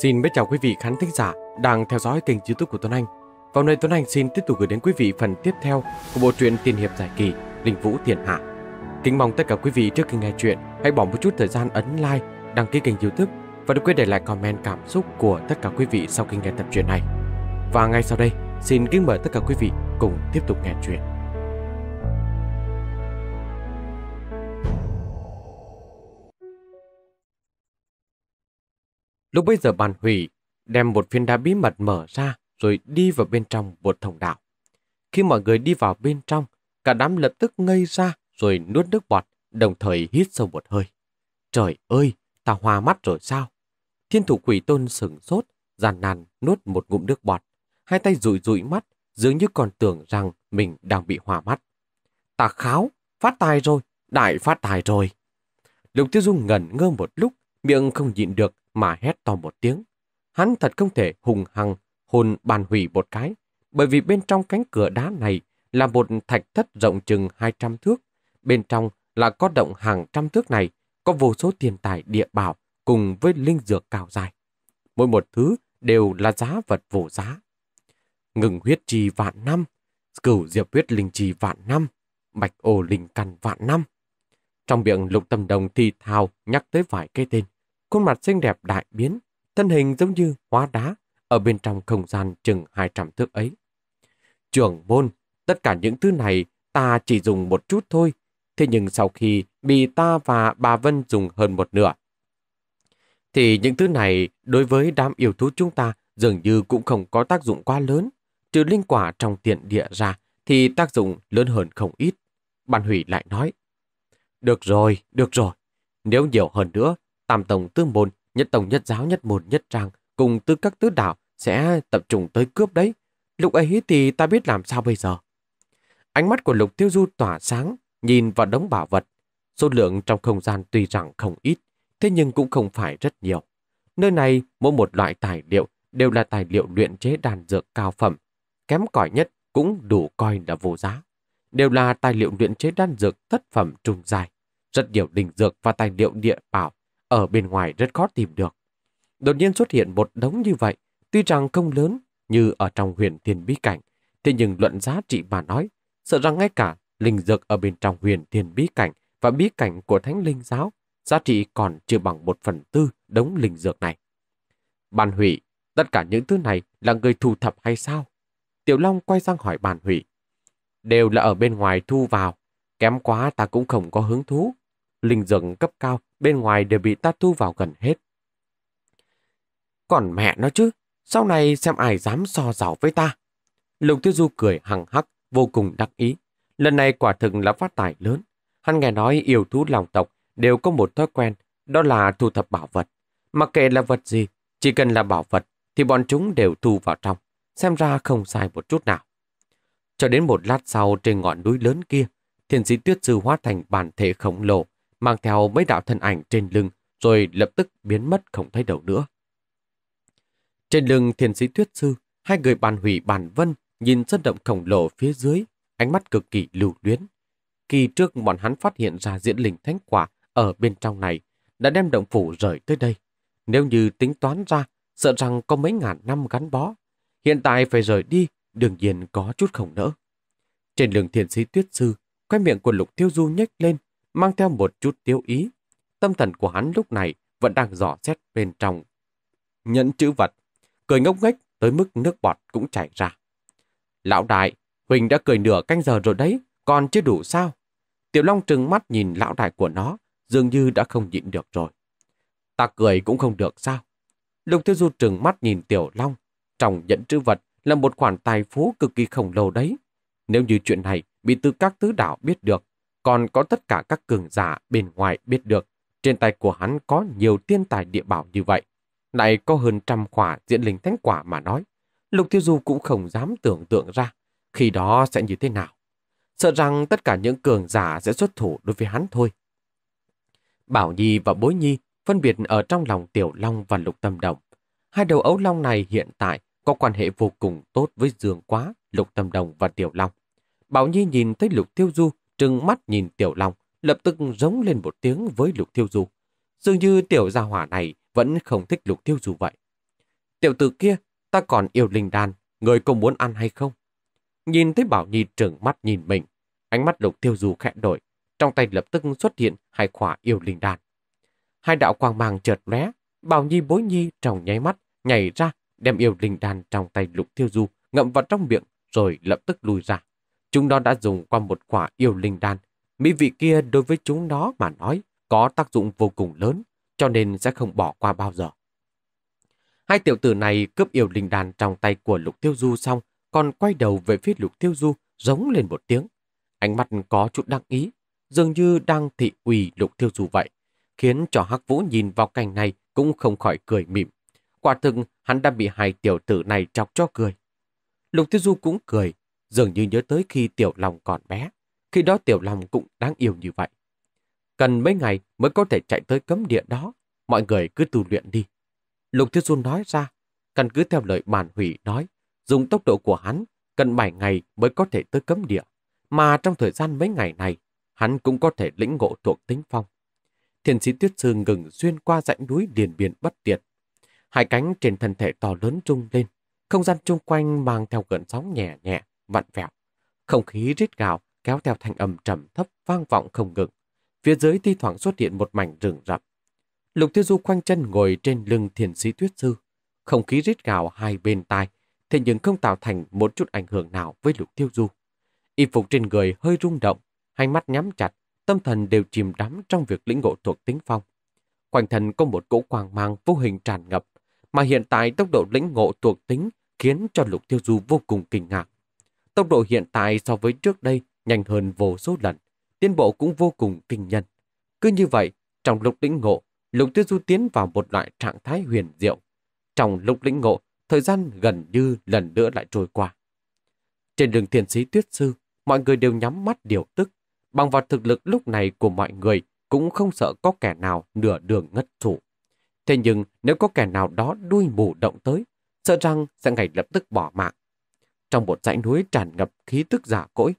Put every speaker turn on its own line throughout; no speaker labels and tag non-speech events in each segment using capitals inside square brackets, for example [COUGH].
Xin biết chào quý vị khán thính giả đang theo dõi kênh youtube của Tuấn Anh. Vào hôm nay Tuấn Anh xin tiếp tục gửi đến quý vị phần tiếp theo của bộ truyện tiền hiệp giải kỳ Linh Vũ Thiền Hạ. Kính mong tất cả quý vị trước khi nghe chuyện hãy bỏ một chút thời gian ấn like, đăng ký kênh youtube và đừng quên để lại comment cảm xúc của tất cả quý vị sau khi nghe tập truyện này. Và ngay sau đây, xin kính mời tất cả quý vị cùng tiếp tục nghe chuyện. Lúc bây giờ bàn hủy đem một phiên đá bí mật mở ra rồi đi vào bên trong một thông đạo. Khi mọi người đi vào bên trong, cả đám lập tức ngây ra rồi nuốt nước bọt, đồng thời hít sâu một hơi. Trời ơi, ta hoa mắt rồi sao? Thiên thủ quỷ tôn sừng sốt, giàn nàn nuốt một ngụm nước bọt. Hai tay rụi rụi mắt, dường như còn tưởng rằng mình đang bị hoa mắt. Ta kháo, phát tài rồi, đại phát tài rồi. Lục tiêu dung ngẩn ngơ một lúc, miệng không nhịn được, mà hét to một tiếng. Hắn thật không thể hùng hăng hồn bàn hủy một cái, bởi vì bên trong cánh cửa đá này là một thạch thất rộng chừng 200 thước. Bên trong là có động hàng trăm thước này, có vô số tiền tài địa bảo cùng với linh dược cao dài. Mỗi một thứ đều là giá vật vô giá. Ngừng huyết trì vạn năm, cửu diệp huyết linh trì vạn năm, bạch ô linh căn vạn năm. Trong miệng lục tâm đồng thi thao nhắc tới vài cái tên. Khuôn mặt xinh đẹp đại biến, thân hình giống như hóa đá ở bên trong không gian chừng 200 thước ấy. Trưởng môn, tất cả những thứ này ta chỉ dùng một chút thôi, thế nhưng sau khi bị ta và bà Vân dùng hơn một nửa, thì những thứ này đối với đám yêu thú chúng ta dường như cũng không có tác dụng quá lớn. Trừ linh quả trong tiện địa ra thì tác dụng lớn hơn không ít. Bàn hủy lại nói, được rồi, được rồi, nếu nhiều hơn nữa tam tổng tư môn, nhất tổng nhất giáo nhất môn nhất trang cùng tư các tứ đạo sẽ tập trung tới cướp đấy. Lúc ấy thì ta biết làm sao bây giờ. Ánh mắt của Lục Tiêu Du tỏa sáng, nhìn vào đống bảo vật. Số lượng trong không gian tuy rằng không ít, thế nhưng cũng không phải rất nhiều. Nơi này, mỗi một loại tài liệu đều là tài liệu luyện chế đàn dược cao phẩm. Kém cỏi nhất cũng đủ coi là vô giá. Đều là tài liệu luyện chế đan dược thất phẩm trùng dài. Rất nhiều đỉnh dược và tài liệu địa bảo ở bên ngoài rất khó tìm được. Đột nhiên xuất hiện một đống như vậy, tuy rằng không lớn như ở trong huyền thiên bí cảnh, thế nhưng luận giá trị mà nói, sợ rằng ngay cả linh dược ở bên trong huyền thiên bí cảnh và bí cảnh của thánh linh giáo, giá trị còn chưa bằng một phần tư đống linh dược này. Bàn hủy, tất cả những thứ này là người thu thập hay sao? Tiểu Long quay sang hỏi bàn hủy. Đều là ở bên ngoài thu vào, kém quá ta cũng không có hứng thú. Linh dược cấp cao bên ngoài đều bị tát thu vào gần hết. Còn mẹ nó chứ, sau này xem ai dám so giàu với ta. Lục Tiêu Du cười hằng hắc, vô cùng đắc ý. Lần này quả thực là phát tài lớn. Hắn nghe nói yêu thú lòng tộc đều có một thói quen, đó là thu thập bảo vật. Mặc kệ là vật gì, chỉ cần là bảo vật thì bọn chúng đều thu vào trong, xem ra không sai một chút nào. Cho đến một lát sau trên ngọn núi lớn kia, thiên sĩ tuyết sư hóa thành bản thể khổng lồ, mang theo mấy đạo thân ảnh trên lưng, rồi lập tức biến mất không thấy đầu nữa. Trên lưng thiền sĩ tuyết sư, hai người bàn hủy bàn vân nhìn sân động khổng lồ phía dưới, ánh mắt cực kỳ lưu luyến. Kỳ trước bọn hắn phát hiện ra diễn linh thánh quả ở bên trong này, đã đem động phủ rời tới đây. Nếu như tính toán ra, sợ rằng có mấy ngàn năm gắn bó. Hiện tại phải rời đi, đương nhiên có chút không nỡ. Trên lưng thiền sĩ tuyết sư, cái miệng của lục tiêu du nhếch lên mang theo một chút tiêu ý. Tâm thần của hắn lúc này vẫn đang dò xét bên trong. nhận chữ vật, cười ngốc nghếch tới mức nước bọt cũng chảy ra. Lão đại, Huỳnh đã cười nửa canh giờ rồi đấy, còn chưa đủ sao? Tiểu Long trừng mắt nhìn lão đại của nó, dường như đã không nhịn được rồi. Ta cười cũng không được sao? Lục Tiêu Du trừng mắt nhìn Tiểu Long. Trong nhẫn chữ vật là một khoản tài phú cực kỳ khổng lồ đấy. Nếu như chuyện này bị tư các tứ đảo biết được, còn có tất cả các cường giả bên ngoài biết được trên tay của hắn có nhiều tiên tài địa bảo như vậy. Này có hơn trăm quả diễn linh thánh quả mà nói. Lục Tiêu Du cũng không dám tưởng tượng ra khi đó sẽ như thế nào. Sợ rằng tất cả những cường giả sẽ xuất thủ đối với hắn thôi. Bảo Nhi và Bối Nhi phân biệt ở trong lòng Tiểu Long và Lục Tâm Đồng. Hai đầu ấu long này hiện tại có quan hệ vô cùng tốt với Dương Quá, Lục Tâm Đồng và Tiểu Long. Bảo Nhi nhìn thấy Lục Tiêu Du trừng mắt nhìn Tiểu Long, lập tức giống lên một tiếng với Lục Thiêu Du. Dường như Tiểu gia hỏa này vẫn không thích Lục Thiêu Du vậy. Tiểu tử kia, ta còn yêu linh đan, người có muốn ăn hay không? Nhìn thấy Bảo Nhi trừng mắt nhìn mình, ánh mắt Lục Thiêu Du khẽ đổi, trong tay lập tức xuất hiện hai quả yêu linh đan. Hai đạo quang mang chợt lóe, Bảo Nhi bối nhi trong nháy mắt nhảy ra, đem yêu linh đan trong tay Lục Thiêu Du ngậm vào trong miệng rồi lập tức lùi ra. Chúng nó đã dùng qua một quả yêu linh đan. Mỹ vị kia đối với chúng nó mà nói có tác dụng vô cùng lớn, cho nên sẽ không bỏ qua bao giờ. Hai tiểu tử này cướp yêu linh đan trong tay của Lục Tiêu Du xong, còn quay đầu về phía Lục Tiêu Du, giống lên một tiếng. Ánh mắt có chút đắc ý, dường như đang thị ủy Lục Tiêu Du vậy, khiến cho Hắc Vũ nhìn vào cảnh này cũng không khỏi cười mỉm. Quả thực, hắn đã bị hai tiểu tử này chọc cho cười. Lục Tiêu Du cũng cười, dường như nhớ tới khi Tiểu Long còn bé. Khi đó Tiểu Long cũng đáng yêu như vậy. Cần mấy ngày mới có thể chạy tới cấm địa đó. Mọi người cứ tu luyện đi. Lục Thiên Xuân nói ra, căn cứ theo lời bản hủy nói, dùng tốc độ của hắn, cần 7 ngày mới có thể tới cấm địa. Mà trong thời gian mấy ngày này, hắn cũng có thể lĩnh ngộ thuộc tính phong. Thiền sĩ Tuyết Sư ngừng xuyên qua dãy núi điền biển bất tiệt. Hai cánh trên thân thể to lớn trung lên, không gian chung quanh mang theo cơn sóng nhẹ nhẹ, vặn vẹo. Không khí rít gào kéo theo thanh âm trầm thấp vang vọng không ngừng. Phía dưới thi thoảng xuất hiện một mảnh rừng rậm. Lục Tiêu Du khoanh chân ngồi trên lưng thiền sĩ tuyết sư. Không khí rít gào hai bên tai, thế nhưng không tạo thành một chút ảnh hưởng nào với Lục Tiêu Du. Y phục trên người hơi rung động, hai mắt nhắm chặt, tâm thần đều chìm đắm trong việc lĩnh ngộ thuộc tính phong. Quanh thần có một cỗ quang mang vô hình tràn ngập, mà hiện tại tốc độ lĩnh ngộ thuộc tính khiến cho Lục Tiêu Du vô cùng kinh ngạc. Tốc độ hiện tại so với trước đây nhanh hơn vô số lần, tiến bộ cũng vô cùng kinh nhân. Cứ như vậy, trong lục lĩnh ngộ, lục tiêu du tiến vào một loại trạng thái huyền diệu. Trong lục lĩnh ngộ, thời gian gần như lần nữa lại trôi qua. Trên đường thiền sĩ tuyết sư, mọi người đều nhắm mắt điều tức. Bằng vào thực lực lúc này của mọi người, cũng không sợ có kẻ nào nửa đường ngất thủ. Thế nhưng nếu có kẻ nào đó đuôi mù động tới, sợ rằng sẽ ngay lập tức bỏ mạng, trong một dãy núi tràn ngập khí tức giả cỗi.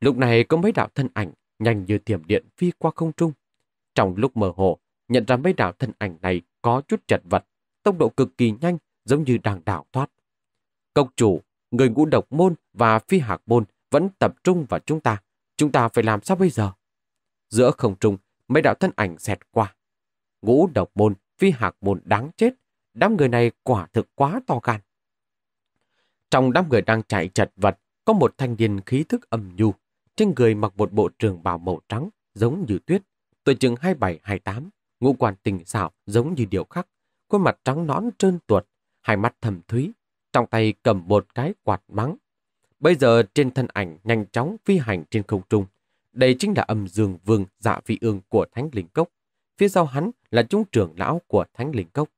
Lúc này có mấy đạo thân ảnh nhanh như thiểm điện phi qua không trung. Trong lúc mơ hồ, nhận ra mấy đạo thân ảnh này có chút chật vật, tốc độ cực kỳ nhanh, giống như đang đảo thoát. công chủ, người ngũ độc môn và phi hạc môn vẫn tập trung vào chúng ta. Chúng ta phải làm sao bây giờ? Giữa không trung, mấy đạo thân ảnh xẹt qua. Ngũ độc môn, phi hạc môn đáng chết. Đám người này quả thực quá to gan. Trong đám người đang chạy chật vật, có một thanh niên khí thức âm nhu, trên người mặc một bộ trường bào màu trắng giống như tuyết, tuổi chừng 27-28, ngũ quan tình xảo giống như điều khắc, khuôn mặt trắng nõn trơn tuột, hai mắt thầm thúy, trong tay cầm một cái quạt mắng. Bây giờ trên thân ảnh nhanh chóng phi hành trên không trung. Đây chính là âm dương vương dạ vị ương của Thánh Linh Cốc. Phía sau hắn là chúng trưởng lão của Thánh Linh Cốc.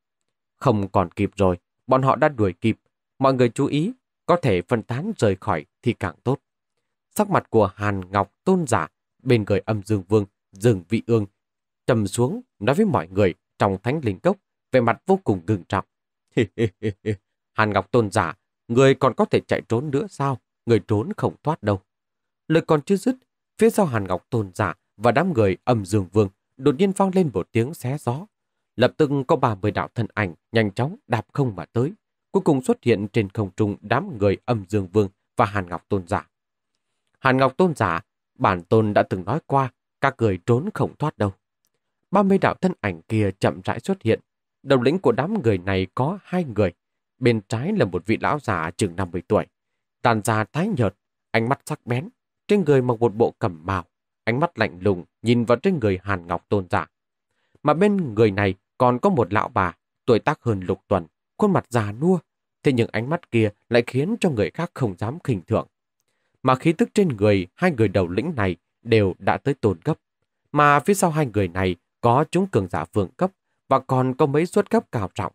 Không còn kịp rồi, bọn họ đã đuổi kịp. Mọi người chú ý có thể phân tán rời khỏi thì càng tốt. Sắc mặt của Hàn Ngọc tôn giả bên người âm dương vương, dương vị ương, trầm xuống nói với mọi người trong thánh linh cốc, về mặt vô cùng ngừng trọng. [LAUGHS] Hàn Ngọc tôn giả, người còn có thể chạy trốn nữa sao? Người trốn không thoát đâu. Lời còn chưa dứt, phía sau Hàn Ngọc tôn giả và đám người âm dương vương đột nhiên vang lên một tiếng xé gió. Lập tức có 30 đạo thân ảnh nhanh chóng đạp không mà tới, cuối cùng xuất hiện trên không trung đám người âm dương vương và Hàn Ngọc Tôn giả. Hàn Ngọc Tôn giả, bản tôn đã từng nói qua, các người trốn không thoát đâu. 30 đạo thân ảnh kia chậm rãi xuất hiện. Đầu lĩnh của đám người này có hai người. Bên trái là một vị lão già chừng 50 tuổi. Tàn già tái nhợt, ánh mắt sắc bén. Trên người mặc một bộ cẩm bào, ánh mắt lạnh lùng nhìn vào trên người Hàn Ngọc Tôn giả. Mà bên người này còn có một lão bà, tuổi tác hơn lục tuần, khuôn mặt già nua, thế nhưng ánh mắt kia lại khiến cho người khác không dám khinh thượng. Mà khí tức trên người hai người đầu lĩnh này đều đã tới tôn gấp. Mà phía sau hai người này có chúng cường giả vượng cấp và còn có mấy suất cấp cao trọng.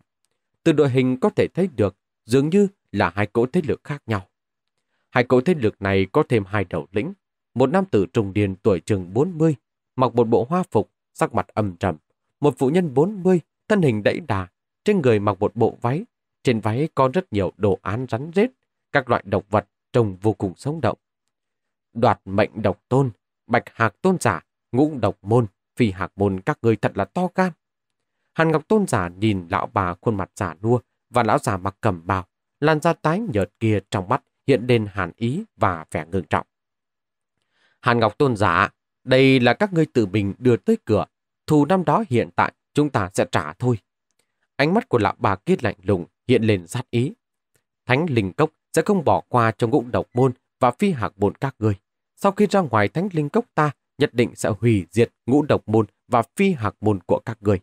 Từ đội hình có thể thấy được dường như là hai cỗ thế lực khác nhau. Hai cỗ thế lực này có thêm hai đầu lĩnh. Một nam tử trùng điền tuổi chừng 40, mặc một bộ hoa phục, sắc mặt âm trầm. Một phụ nhân 40, thân hình đẫy đà, trên người mặc một bộ váy, trên váy có rất nhiều đồ án rắn rết, các loại động vật trông vô cùng sống động. Đoạt mệnh độc tôn, bạch hạc tôn giả, ngũ độc môn, phi hạc môn các người thật là to gan. Hàn Ngọc tôn giả nhìn lão bà khuôn mặt giả nua và lão già mặc cầm bào, làn da tái nhợt kia trong mắt hiện lên hàn ý và vẻ ngưng trọng. Hàn Ngọc tôn giả, đây là các ngươi tự mình đưa tới cửa, thù năm đó hiện tại chúng ta sẽ trả thôi. Ánh mắt của lão bà kia lạnh lùng, hiện lên sát ý. Thánh Linh Cốc sẽ không bỏ qua cho ngũ độc môn và phi hạc môn các ngươi. Sau khi ra ngoài Thánh Linh Cốc ta, nhất định sẽ hủy diệt ngũ độc môn và phi hạc môn của các ngươi.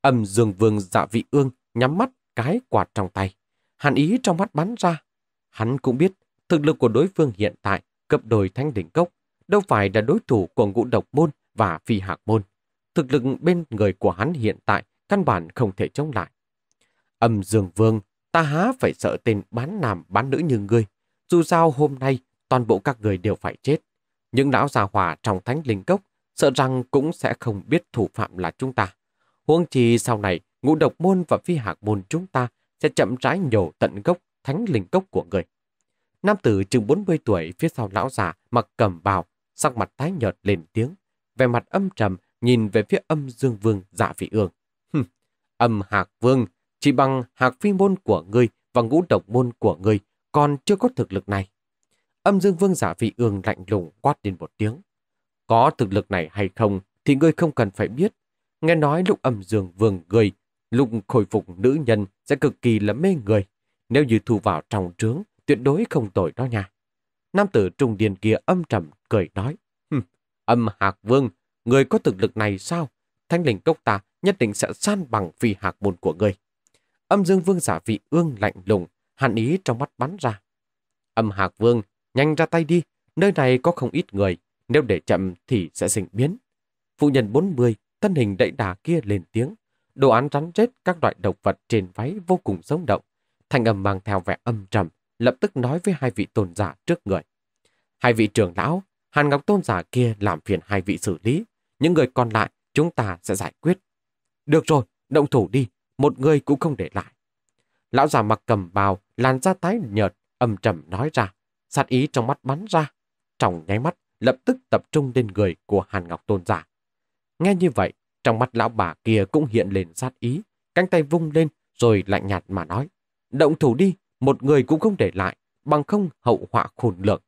Âm Dương Vương Dạ Vị Ương nhắm mắt cái quạt trong tay. Hàn ý trong mắt bắn ra. Hắn cũng biết thực lực của đối phương hiện tại cấp đôi Thánh Linh Cốc đâu phải là đối thủ của ngũ độc môn và phi hạc môn. Thực lực bên người của hắn hiện tại căn bản không thể chống lại. Âm Dương Vương, ta há phải sợ tên bán nam bán nữ như ngươi. Dù sao hôm nay, toàn bộ các người đều phải chết. Những lão già hòa trong thánh linh cốc sợ rằng cũng sẽ không biết thủ phạm là chúng ta. Huống chi sau này, ngũ độc môn và phi hạc môn chúng ta sẽ chậm rãi nhổ tận gốc thánh linh cốc của người. Nam tử chừng 40 tuổi phía sau lão già mặc cầm bào, sắc mặt tái nhợt lên tiếng, vẻ mặt âm trầm nhìn về phía âm dương vương dạ vị ương. Hừm, âm hạc vương chỉ bằng hạc phi môn của ngươi và ngũ độc môn của ngươi còn chưa có thực lực này. Âm dương vương giả vị ương lạnh lùng quát lên một tiếng. Có thực lực này hay không thì ngươi không cần phải biết. Nghe nói lúc âm dương vương ngươi, lúc khôi phục nữ nhân sẽ cực kỳ là mê người. Nếu như thu vào trong trướng, tuyệt đối không tội đó nha. Nam tử trung điền kia âm trầm cười nói. Hừm, âm hạc vương, người có thực lực này sao? Thanh linh cốc ta nhất định sẽ san bằng phi hạc môn của ngươi Âm dương vương giả vị ương lạnh lùng, hàn ý trong mắt bắn ra. Âm hạc vương, nhanh ra tay đi, nơi này có không ít người, nếu để chậm thì sẽ sinh biến. Phụ nhân 40, thân hình đẩy đà kia lên tiếng. Đồ án rắn rết các loại độc vật trên váy vô cùng sống động. Thành âm mang theo vẻ âm trầm, lập tức nói với hai vị tôn giả trước người. Hai vị trưởng lão, Hàn Ngọc tôn giả kia làm phiền hai vị xử lý. Những người còn lại, chúng ta sẽ giải quyết. Được rồi, động thủ đi, một người cũng không để lại. Lão già mặc cầm bào, làn da tái nhợt, âm trầm nói ra, sát ý trong mắt bắn ra. trọng nháy mắt, lập tức tập trung lên người của Hàn Ngọc Tôn giả. Nghe như vậy, trong mắt lão bà kia cũng hiện lên sát ý, cánh tay vung lên rồi lạnh nhạt mà nói. Động thủ đi, một người cũng không để lại, bằng không hậu họa khôn lược.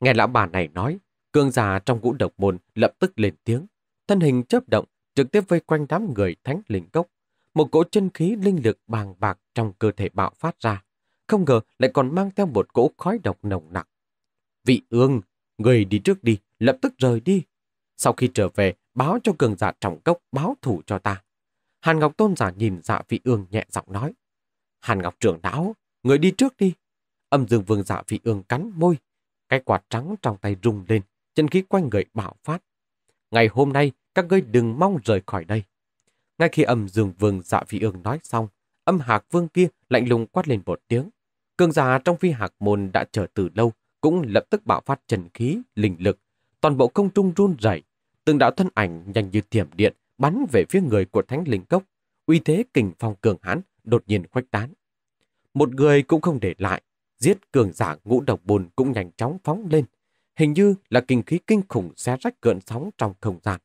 Nghe lão bà này nói, cương già trong ngũ độc môn lập tức lên tiếng. Thân hình chớp động, trực tiếp vây quanh đám người thánh linh cốc, một cỗ chân khí linh lực bàng bạc trong cơ thể bạo phát ra, không ngờ lại còn mang theo một cỗ khói độc nồng nặng. Vị ương, người đi trước đi, lập tức rời đi. Sau khi trở về, báo cho cường giả trọng cốc báo thủ cho ta. Hàn Ngọc Tôn giả nhìn dạ vị ương nhẹ giọng nói. Hàn Ngọc trưởng đáo, người đi trước đi. Âm dương vương dạ vị ương cắn môi. Cái quạt trắng trong tay rung lên, chân khí quanh người bạo phát. Ngày hôm nay, các ngươi đừng mong rời khỏi đây. Ngay khi âm dương vương dạ vị ương nói xong, âm hạc vương kia lạnh lùng quát lên một tiếng. Cường giả trong phi hạc môn đã chờ từ lâu, cũng lập tức bạo phát trần khí, linh lực. Toàn bộ công trung run rẩy, từng đạo thân ảnh nhanh như thiểm điện bắn về phía người của thánh linh cốc. Uy thế kình phong cường hãn đột nhiên khoách tán. Một người cũng không để lại, giết cường giả ngũ độc bùn cũng nhanh chóng phóng lên. Hình như là kinh khí kinh khủng xé rách gợn sóng trong không gian.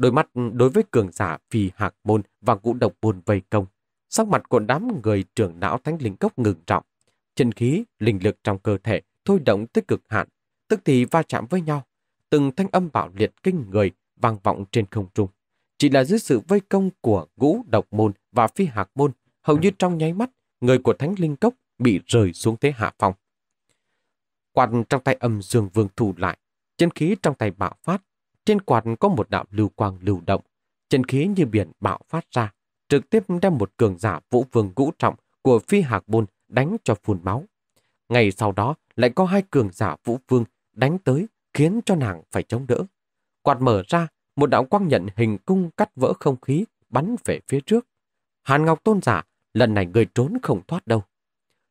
Đôi mắt ừ, đối với cường giả phi hạc môn và ngũ độc buồn vây công. Sắc mặt của đám người trưởng não thánh linh cốc ngừng trọng. Chân khí, linh lực trong cơ thể thôi động tích cực hạn, tức thì va chạm với nhau. Từng thanh âm bạo liệt kinh người vang vọng trên không trung. Chỉ là dưới sự vây công của ngũ độc môn và phi hạc môn, hầu như trong nháy mắt, người của thánh linh cốc bị rời xuống thế hạ phong. quan trong tay âm dương vương thủ lại, chân khí trong tay bạo phát, trên quạt có một đạo lưu quang lưu động, chân khí như biển bạo phát ra, trực tiếp đem một cường giả vũ vương ngũ trọng của phi hạc bôn đánh cho phun máu. Ngày sau đó lại có hai cường giả vũ vương đánh tới khiến cho nàng phải chống đỡ. Quạt mở ra, một đạo quang nhận hình cung cắt vỡ không khí bắn về phía trước. Hàn Ngọc Tôn giả, lần này người trốn không thoát đâu.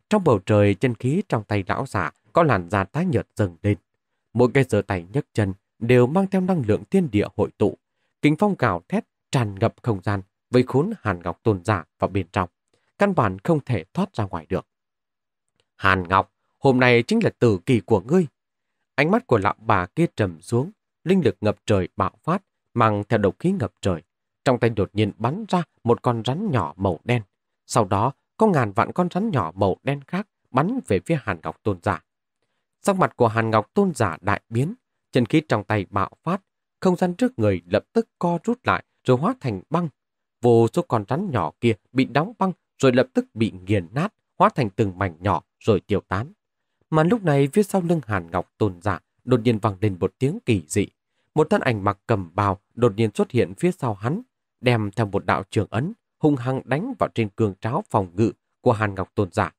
Trong bầu trời chân khí trong tay lão giả có làn da tái nhợt dần lên. Mỗi cây giơ tay nhấc chân đều mang theo năng lượng thiên địa hội tụ. kinh phong gào thét tràn ngập không gian, vây khốn Hàn Ngọc tôn giả dạ vào bên trong. Căn bản không thể thoát ra ngoài được. Hàn Ngọc, hôm nay chính là tử kỳ của ngươi. Ánh mắt của lão bà kia trầm xuống, linh lực ngập trời bạo phát, mang theo độc khí ngập trời. Trong tay đột nhiên bắn ra một con rắn nhỏ màu đen. Sau đó, có ngàn vạn con rắn nhỏ màu đen khác bắn về phía Hàn Ngọc tôn giả. Sắc mặt của Hàn Ngọc tôn giả đại biến, Chân khí trong tay bạo phát, không gian trước người lập tức co rút lại rồi hóa thành băng. Vô số con rắn nhỏ kia bị đóng băng rồi lập tức bị nghiền nát, hóa thành từng mảnh nhỏ rồi tiêu tán. Mà lúc này phía sau lưng Hàn Ngọc tôn giả dạ đột nhiên vang lên một tiếng kỳ dị. Một thân ảnh mặc cầm bào đột nhiên xuất hiện phía sau hắn, đem theo một đạo trường ấn, hung hăng đánh vào trên cường tráo phòng ngự của Hàn Ngọc tôn giả. Dạ.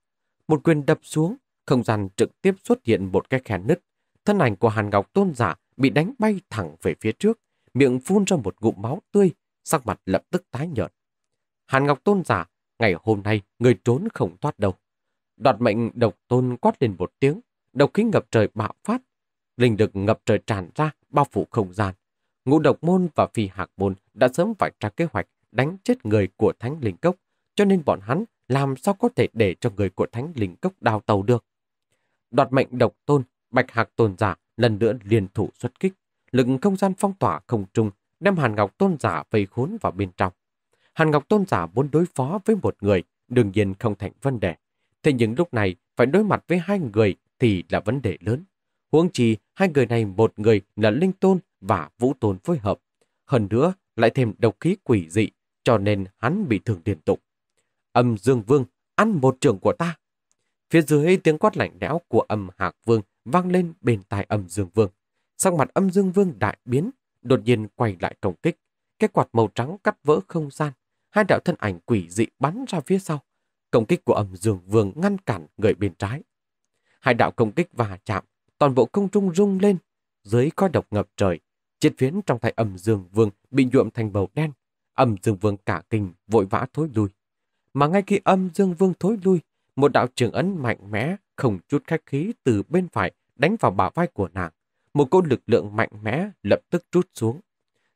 Một quyền đập xuống, không gian trực tiếp xuất hiện một cái khe nứt, Thân ảnh của Hàn Ngọc tôn giả bị đánh bay thẳng về phía trước, miệng phun ra một ngụm máu tươi, sắc mặt lập tức tái nhợt. Hàn Ngọc tôn giả, ngày hôm nay người trốn không thoát đâu. Đoạt mệnh độc tôn quát lên một tiếng, độc khí ngập trời bạo phát, linh lực ngập trời tràn ra bao phủ không gian. Ngũ độc môn và phi hạc môn đã sớm vạch ra kế hoạch đánh chết người của thánh linh cốc, cho nên bọn hắn làm sao có thể để cho người của thánh linh cốc đào tàu được. Đoạt mệnh độc tôn Bạch Hạc Tôn giả lần nữa liền thủ xuất kích, lực không gian phong tỏa không trung, đem Hàn Ngọc Tôn giả vây khốn vào bên trong. Hàn Ngọc Tôn giả muốn đối phó với một người, đương nhiên không thành vấn đề. Thế nhưng lúc này phải đối mặt với hai người thì là vấn đề lớn. Huống chi hai người này một người là Linh Tôn và Vũ Tôn phối hợp. Hơn nữa lại thêm độc khí quỷ dị cho nên hắn bị thương liên tục. Âm Dương Vương ăn một trường của ta. Phía dưới tiếng quát lạnh lẽo của âm Hạc Vương vang lên bên tai âm Dương Vương. Sắc mặt âm Dương Vương đại biến, đột nhiên quay lại công kích. Cái quạt màu trắng cắt vỡ không gian, hai đạo thân ảnh quỷ dị bắn ra phía sau. Công kích của âm Dương Vương ngăn cản người bên trái. Hai đạo công kích và chạm, toàn bộ không trung rung lên, dưới coi độc ngập trời. Chiếc phiến trong tay âm Dương Vương bị nhuộm thành màu đen. Âm Dương Vương cả kinh, vội vã thối lui. Mà ngay khi âm Dương Vương thối lui, một đạo trường ấn mạnh mẽ không chút khách khí từ bên phải đánh vào bả vai của nàng. Một cô lực lượng mạnh mẽ lập tức trút xuống.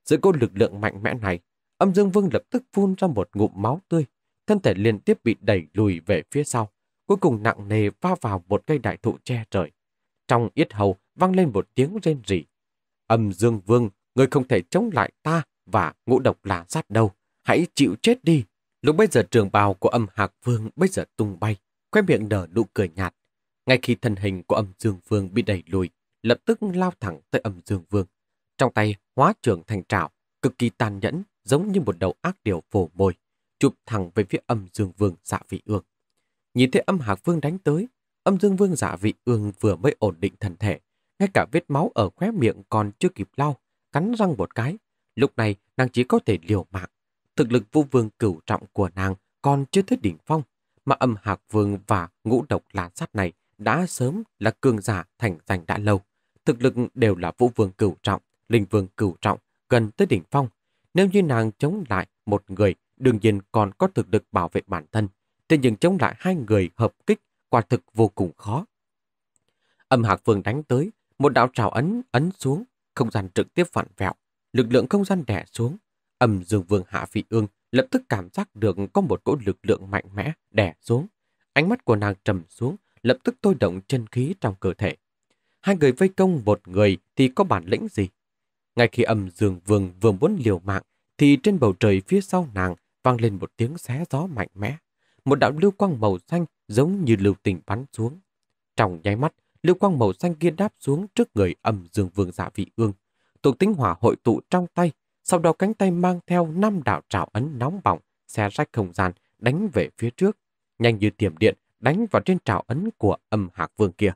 Giữa cô lực lượng mạnh mẽ này, âm dương vương lập tức phun ra một ngụm máu tươi, thân thể liên tiếp bị đẩy lùi về phía sau, cuối cùng nặng nề va vào một cây đại thụ che trời. Trong yết hầu vang lên một tiếng rên rỉ. Âm dương vương, người không thể chống lại ta và ngũ độc là sát đâu, hãy chịu chết đi. Lúc bây giờ trường bào của âm hạc vương bây giờ tung bay, khoe miệng nở nụ cười nhạt, ngay khi thân hình của âm dương vương bị đẩy lùi, lập tức lao thẳng tới âm dương vương. Trong tay hóa trưởng thành trảo, cực kỳ tàn nhẫn, giống như một đầu ác điều phổ môi, chụp thẳng về phía âm dương vương dạ vị ương. Nhìn thấy âm hạc vương đánh tới, âm dương vương dạ vị ương vừa mới ổn định thân thể, ngay cả vết máu ở khóe miệng còn chưa kịp lau, cắn răng một cái. Lúc này nàng chỉ có thể liều mạng. Thực lực vũ vương cửu trọng của nàng còn chưa tới đỉnh phong, mà âm hạc vương và ngũ độc lá sắt này đã sớm là cường giả thành danh đã lâu. Thực lực đều là vũ vương cửu trọng, linh vương cửu trọng, gần tới đỉnh phong. Nếu như nàng chống lại một người, đương nhiên còn có thực lực bảo vệ bản thân. Thế nhưng chống lại hai người hợp kích, quả thực vô cùng khó. Âm hạc vương đánh tới, một đạo trào ấn ấn xuống, không gian trực tiếp phản vẹo, lực lượng không gian đẻ xuống. Âm dương vương hạ vị ương lập tức cảm giác được có một cỗ lực lượng mạnh mẽ đè xuống. Ánh mắt của nàng trầm xuống, lập tức tôi động chân khí trong cơ thể. Hai người vây công một người thì có bản lĩnh gì? Ngay khi âm dương vương vừa muốn liều mạng, thì trên bầu trời phía sau nàng vang lên một tiếng xé gió mạnh mẽ. Một đạo lưu quang màu xanh giống như lưu tình bắn xuống. Trong nháy mắt, lưu quang màu xanh kia đáp xuống trước người âm dương vương dạ vị ương. Thuộc tính hỏa hội tụ trong tay, sau đó cánh tay mang theo năm đạo trảo ấn nóng bỏng, xé rách không gian, đánh về phía trước. Nhanh như tiềm điện, đánh vào trên trào ấn của âm hạc vương kia.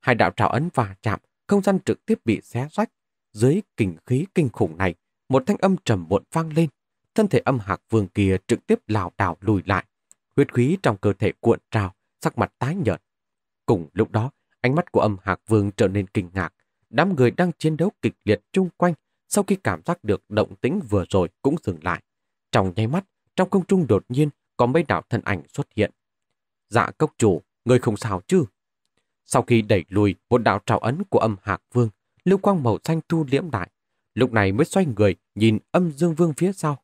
Hai đạo trào ấn va chạm, không gian trực tiếp bị xé rách. Dưới kinh khí kinh khủng này, một thanh âm trầm muộn vang lên. Thân thể âm hạc vương kia trực tiếp lảo đảo lùi lại. Huyết khí trong cơ thể cuộn trào, sắc mặt tái nhợt. Cùng lúc đó, ánh mắt của âm hạc vương trở nên kinh ngạc. Đám người đang chiến đấu kịch liệt chung quanh sau khi cảm giác được động tĩnh vừa rồi cũng dừng lại. Trong nháy mắt, trong không trung đột nhiên có mấy đạo thân ảnh xuất hiện, Dạ cốc chủ, người không sao chứ? Sau khi đẩy lùi một đạo trào ấn của âm hạc vương, lưu quang màu xanh thu liễm đại Lúc này mới xoay người nhìn âm dương vương phía sau.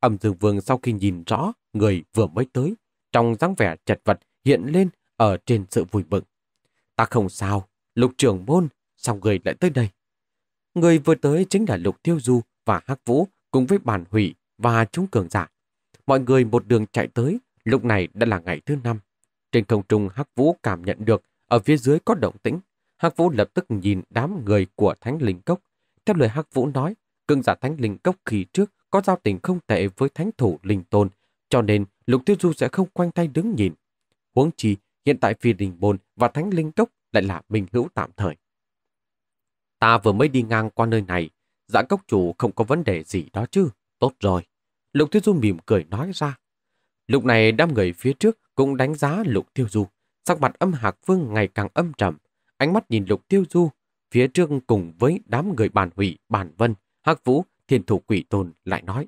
Âm dương vương sau khi nhìn rõ người vừa mới tới, trong dáng vẻ chật vật hiện lên ở trên sự vui mừng. Ta không sao, lục trưởng môn, sao người lại tới đây? Người vừa tới chính là lục tiêu du và hắc vũ cùng với bản hủy và chúng cường giả. Mọi người một đường chạy tới, lúc này đã là ngày thứ năm. Trên không trung Hắc Vũ cảm nhận được ở phía dưới có động tĩnh. Hắc Vũ lập tức nhìn đám người của Thánh Linh Cốc. Theo lời Hắc Vũ nói, cương giả Thánh Linh Cốc khi trước có giao tình không tệ với Thánh Thủ Linh Tôn, cho nên Lục Tiêu Du sẽ không quanh tay đứng nhìn. Huống chi, hiện tại phi đình bồn và Thánh Linh Cốc lại là minh hữu tạm thời. Ta vừa mới đi ngang qua nơi này, dạ cốc chủ không có vấn đề gì đó chứ, tốt rồi. Lục Tiêu Du mỉm cười nói ra. Lúc này đám người phía trước cũng đánh giá Lục Tiêu Du. Sắc mặt âm hạc vương ngày càng âm trầm. Ánh mắt nhìn Lục Tiêu Du phía trước cùng với đám người bàn hủy, bàn vân, hắc vũ, thiên thủ quỷ tôn lại nói.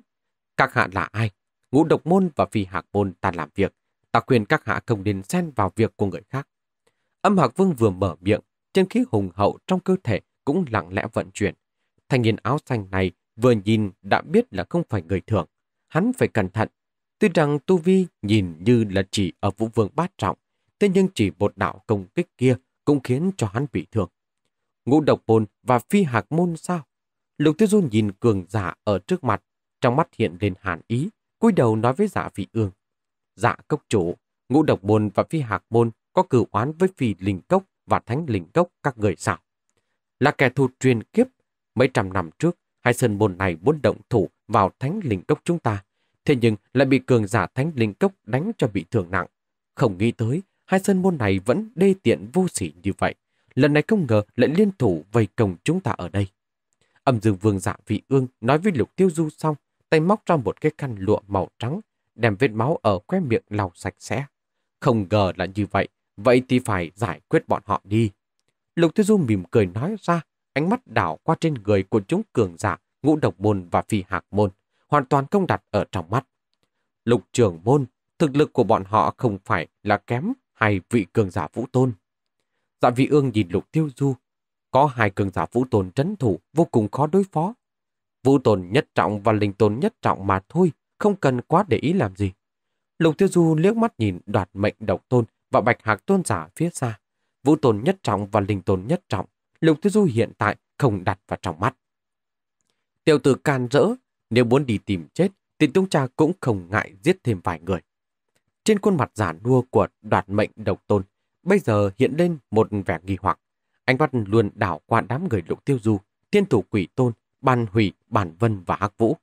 Các hạ là ai? Ngũ độc môn và phi hạc môn ta làm việc. Ta khuyên các hạ không nên xen vào việc của người khác. Âm hạc vương vừa mở miệng, chân khí hùng hậu trong cơ thể cũng lặng lẽ vận chuyển. Thanh niên áo xanh này vừa nhìn đã biết là không phải người thường. Hắn phải cẩn thận Tuy rằng Tu Vi nhìn như là chỉ ở vũ vương bát trọng, thế nhưng chỉ một đạo công kích kia cũng khiến cho hắn bị thương. Ngũ độc môn và phi hạc môn sao? Lục Tiêu Du nhìn cường giả ở trước mặt, trong mắt hiện lên hàn ý, cúi đầu nói với giả dạ vị ương. giả dạ cốc chủ, ngũ độc môn và phi hạc môn có cử oán với phi linh cốc và thánh linh cốc các người sao? Là kẻ thù truyền kiếp, mấy trăm năm trước, hai sơn môn này muốn động thủ vào thánh linh cốc chúng ta, thế nhưng lại bị cường giả thánh linh cốc đánh cho bị thương nặng. Không nghĩ tới, hai sơn môn này vẫn đê tiện vô sỉ như vậy. Lần này không ngờ lại liên thủ vây công chúng ta ở đây. Âm dương vương dạ vị ương nói với lục tiêu du xong, tay móc ra một cái khăn lụa màu trắng, đem vết máu ở que miệng lau sạch sẽ. Không ngờ là như vậy, vậy thì phải giải quyết bọn họ đi. Lục tiêu du mỉm cười nói ra, ánh mắt đảo qua trên người của chúng cường giả, ngũ độc môn và phi hạc môn hoàn toàn không đặt ở trong mắt. Lục trường môn, thực lực của bọn họ không phải là kém hay vị cường giả vũ tôn. Dạ vị ương nhìn lục tiêu du, có hai cường giả vũ tôn trấn thủ vô cùng khó đối phó. Vũ tôn nhất trọng và linh tôn nhất trọng mà thôi, không cần quá để ý làm gì. Lục tiêu du liếc mắt nhìn đoạt mệnh độc tôn và bạch hạc tôn giả phía xa. Vũ tôn nhất trọng và linh tôn nhất trọng, lục tiêu du hiện tại không đặt vào trong mắt. Tiểu tử can rỡ nếu muốn đi tìm chết, Tịnh Tung Cha cũng không ngại giết thêm vài người. Trên khuôn mặt giả nua của đoạt mệnh độc tôn, bây giờ hiện lên một vẻ nghi hoặc. Ánh mắt luôn đảo qua đám người lục tiêu du, thiên thủ quỷ tôn, bàn hủy, bản vân và hắc vũ.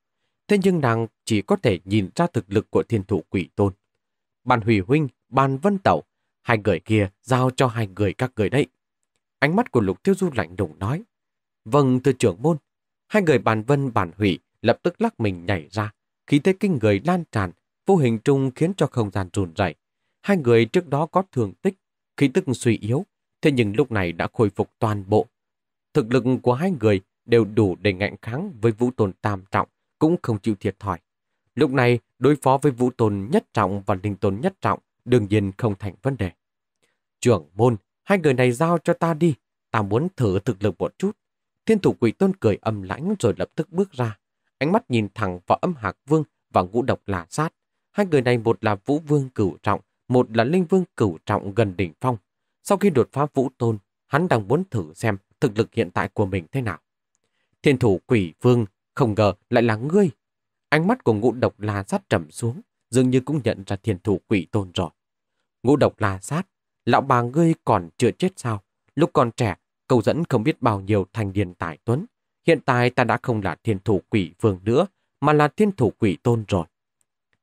Thế nhưng nàng chỉ có thể nhìn ra thực lực của thiên thủ quỷ tôn. bàn hủy huynh, bàn vân tẩu, hai người kia giao cho hai người các người đấy. Ánh mắt của lục tiêu du lạnh đùng nói. Vâng, thưa trưởng môn, hai người bàn vân bàn hủy lập tức lắc mình nhảy ra, khí thế kinh người lan tràn, vô hình trung khiến cho không gian rùn rẩy. Hai người trước đó có thương tích, khí tức suy yếu, thế nhưng lúc này đã khôi phục toàn bộ. Thực lực của hai người đều đủ để ngạnh kháng với vũ tồn tam trọng, cũng không chịu thiệt thòi. Lúc này, đối phó với vũ tồn nhất trọng và linh tồn nhất trọng đương nhiên không thành vấn đề. Trưởng môn, hai người này giao cho ta đi, ta muốn thử thực lực một chút. Thiên thủ quỷ tôn cười âm lãnh rồi lập tức bước ra, ánh mắt nhìn thẳng vào âm hạc vương và ngũ độc là sát. Hai người này một là vũ vương cửu trọng, một là linh vương cửu trọng gần đỉnh phong. Sau khi đột phá vũ tôn, hắn đang muốn thử xem thực lực hiện tại của mình thế nào. Thiên thủ quỷ vương, không ngờ lại là ngươi. Ánh mắt của ngũ độc la sát trầm xuống, dường như cũng nhận ra thiên thủ quỷ tôn rồi. Ngũ độc la sát, lão bà ngươi còn chưa chết sao? Lúc còn trẻ, cầu dẫn không biết bao nhiêu thành điền tài tuấn, Hiện tại ta đã không là thiên thủ quỷ vương nữa, mà là thiên thủ quỷ tôn rồi.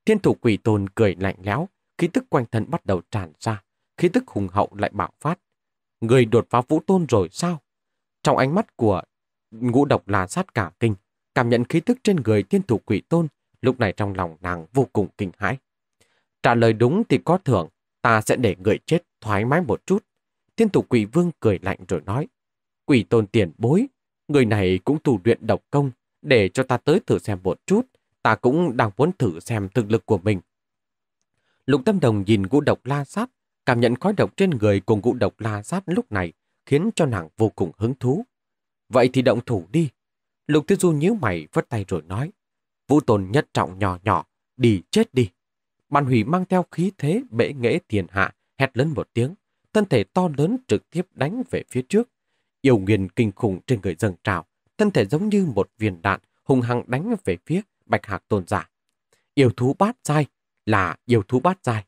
Thiên thủ quỷ tôn cười lạnh lẽo, khí tức quanh thân bắt đầu tràn ra, khí tức hùng hậu lại bạo phát. Người đột phá vũ tôn rồi sao? Trong ánh mắt của ngũ độc là sát cả kinh, cảm nhận khí tức trên người thiên thủ quỷ tôn, lúc này trong lòng nàng vô cùng kinh hãi. Trả lời đúng thì có thưởng, ta sẽ để người chết thoải mái một chút. Thiên thủ quỷ vương cười lạnh rồi nói, quỷ tôn tiền bối, Người này cũng tu luyện độc công, để cho ta tới thử xem một chút, ta cũng đang muốn thử xem thực lực của mình. Lục Tâm Đồng nhìn ngũ độc la sát, cảm nhận khói độc trên người cùng ngũ độc la sát lúc này khiến cho nàng vô cùng hứng thú. Vậy thì động thủ đi. Lục Tiêu Du nhíu mày vất tay rồi nói. Vũ Tồn nhất trọng nhỏ nhỏ, đi chết đi. Bàn hủy mang theo khí thế bệ nghệ tiền hạ, hét lớn một tiếng. Thân thể to lớn trực tiếp đánh về phía trước. Yêu nguyên kinh khủng trên người dâng trào, thân thể giống như một viên đạn hùng hăng đánh về phía bạch hạc tôn giả. Yêu thú bát dai là yêu thú bát dai.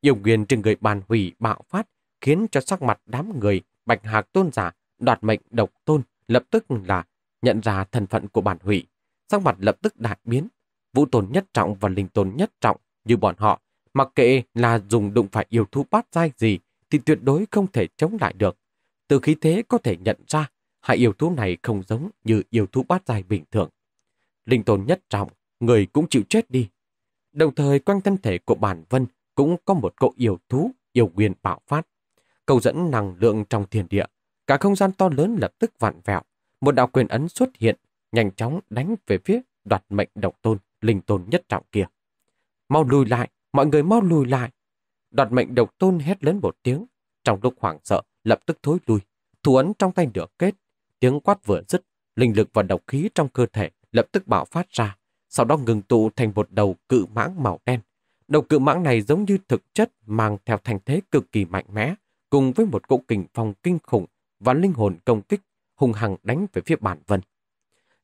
Yêu nguyên trên người bàn hủy bạo phát khiến cho sắc mặt đám người bạch hạc tôn giả đoạt mệnh độc tôn lập tức là nhận ra thân phận của bản hủy. Sắc mặt lập tức đại biến. Vũ tồn nhất trọng và linh tồn nhất trọng như bọn họ, mặc kệ là dùng đụng phải yêu thú bát dai gì thì tuyệt đối không thể chống lại được. Từ khí thế có thể nhận ra, hai yêu thú này không giống như yêu thú bát dài bình thường. Linh tồn nhất trọng, người cũng chịu chết đi. Đồng thời quanh thân thể của bản vân cũng có một cậu yêu thú, yêu quyền bạo phát. Cầu dẫn năng lượng trong thiền địa, cả không gian to lớn lập tức vặn vẹo. Một đạo quyền ấn xuất hiện, nhanh chóng đánh về phía đoạt mệnh độc tôn, linh tồn nhất trọng kia. Mau lùi lại, mọi người mau lùi lại. Đoạt mệnh độc tôn hét lớn một tiếng, trong lúc hoảng sợ, lập tức thối lui. Thủ ấn trong tay nửa kết, tiếng quát vừa dứt, linh lực và độc khí trong cơ thể lập tức bạo phát ra, sau đó ngừng tụ thành một đầu cự mãng màu đen. Đầu cự mãng này giống như thực chất mang theo thành thế cực kỳ mạnh mẽ, cùng với một cỗ kình phong kinh khủng và linh hồn công kích hùng hằng đánh về phía bản vân.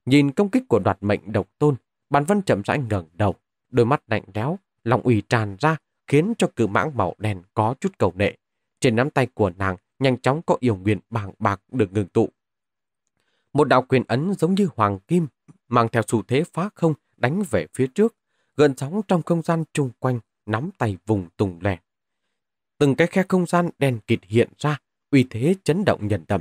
Nhìn công kích của đoạt mệnh độc tôn, bản vân chậm rãi ngẩng đầu, đôi mắt lạnh lẽo, lòng ủy tràn ra khiến cho cự mãng màu đen có chút cầu nệ. Trên nắm tay của nàng nhanh chóng có yêu nguyện bảng bạc được ngừng tụ. Một đạo quyền ấn giống như hoàng kim, mang theo xu thế phá không đánh về phía trước, gần sóng trong không gian chung quanh, nắm tay vùng tùng lẻ. Từng cái khe không gian đen kịt hiện ra, uy thế chấn động nhân tâm.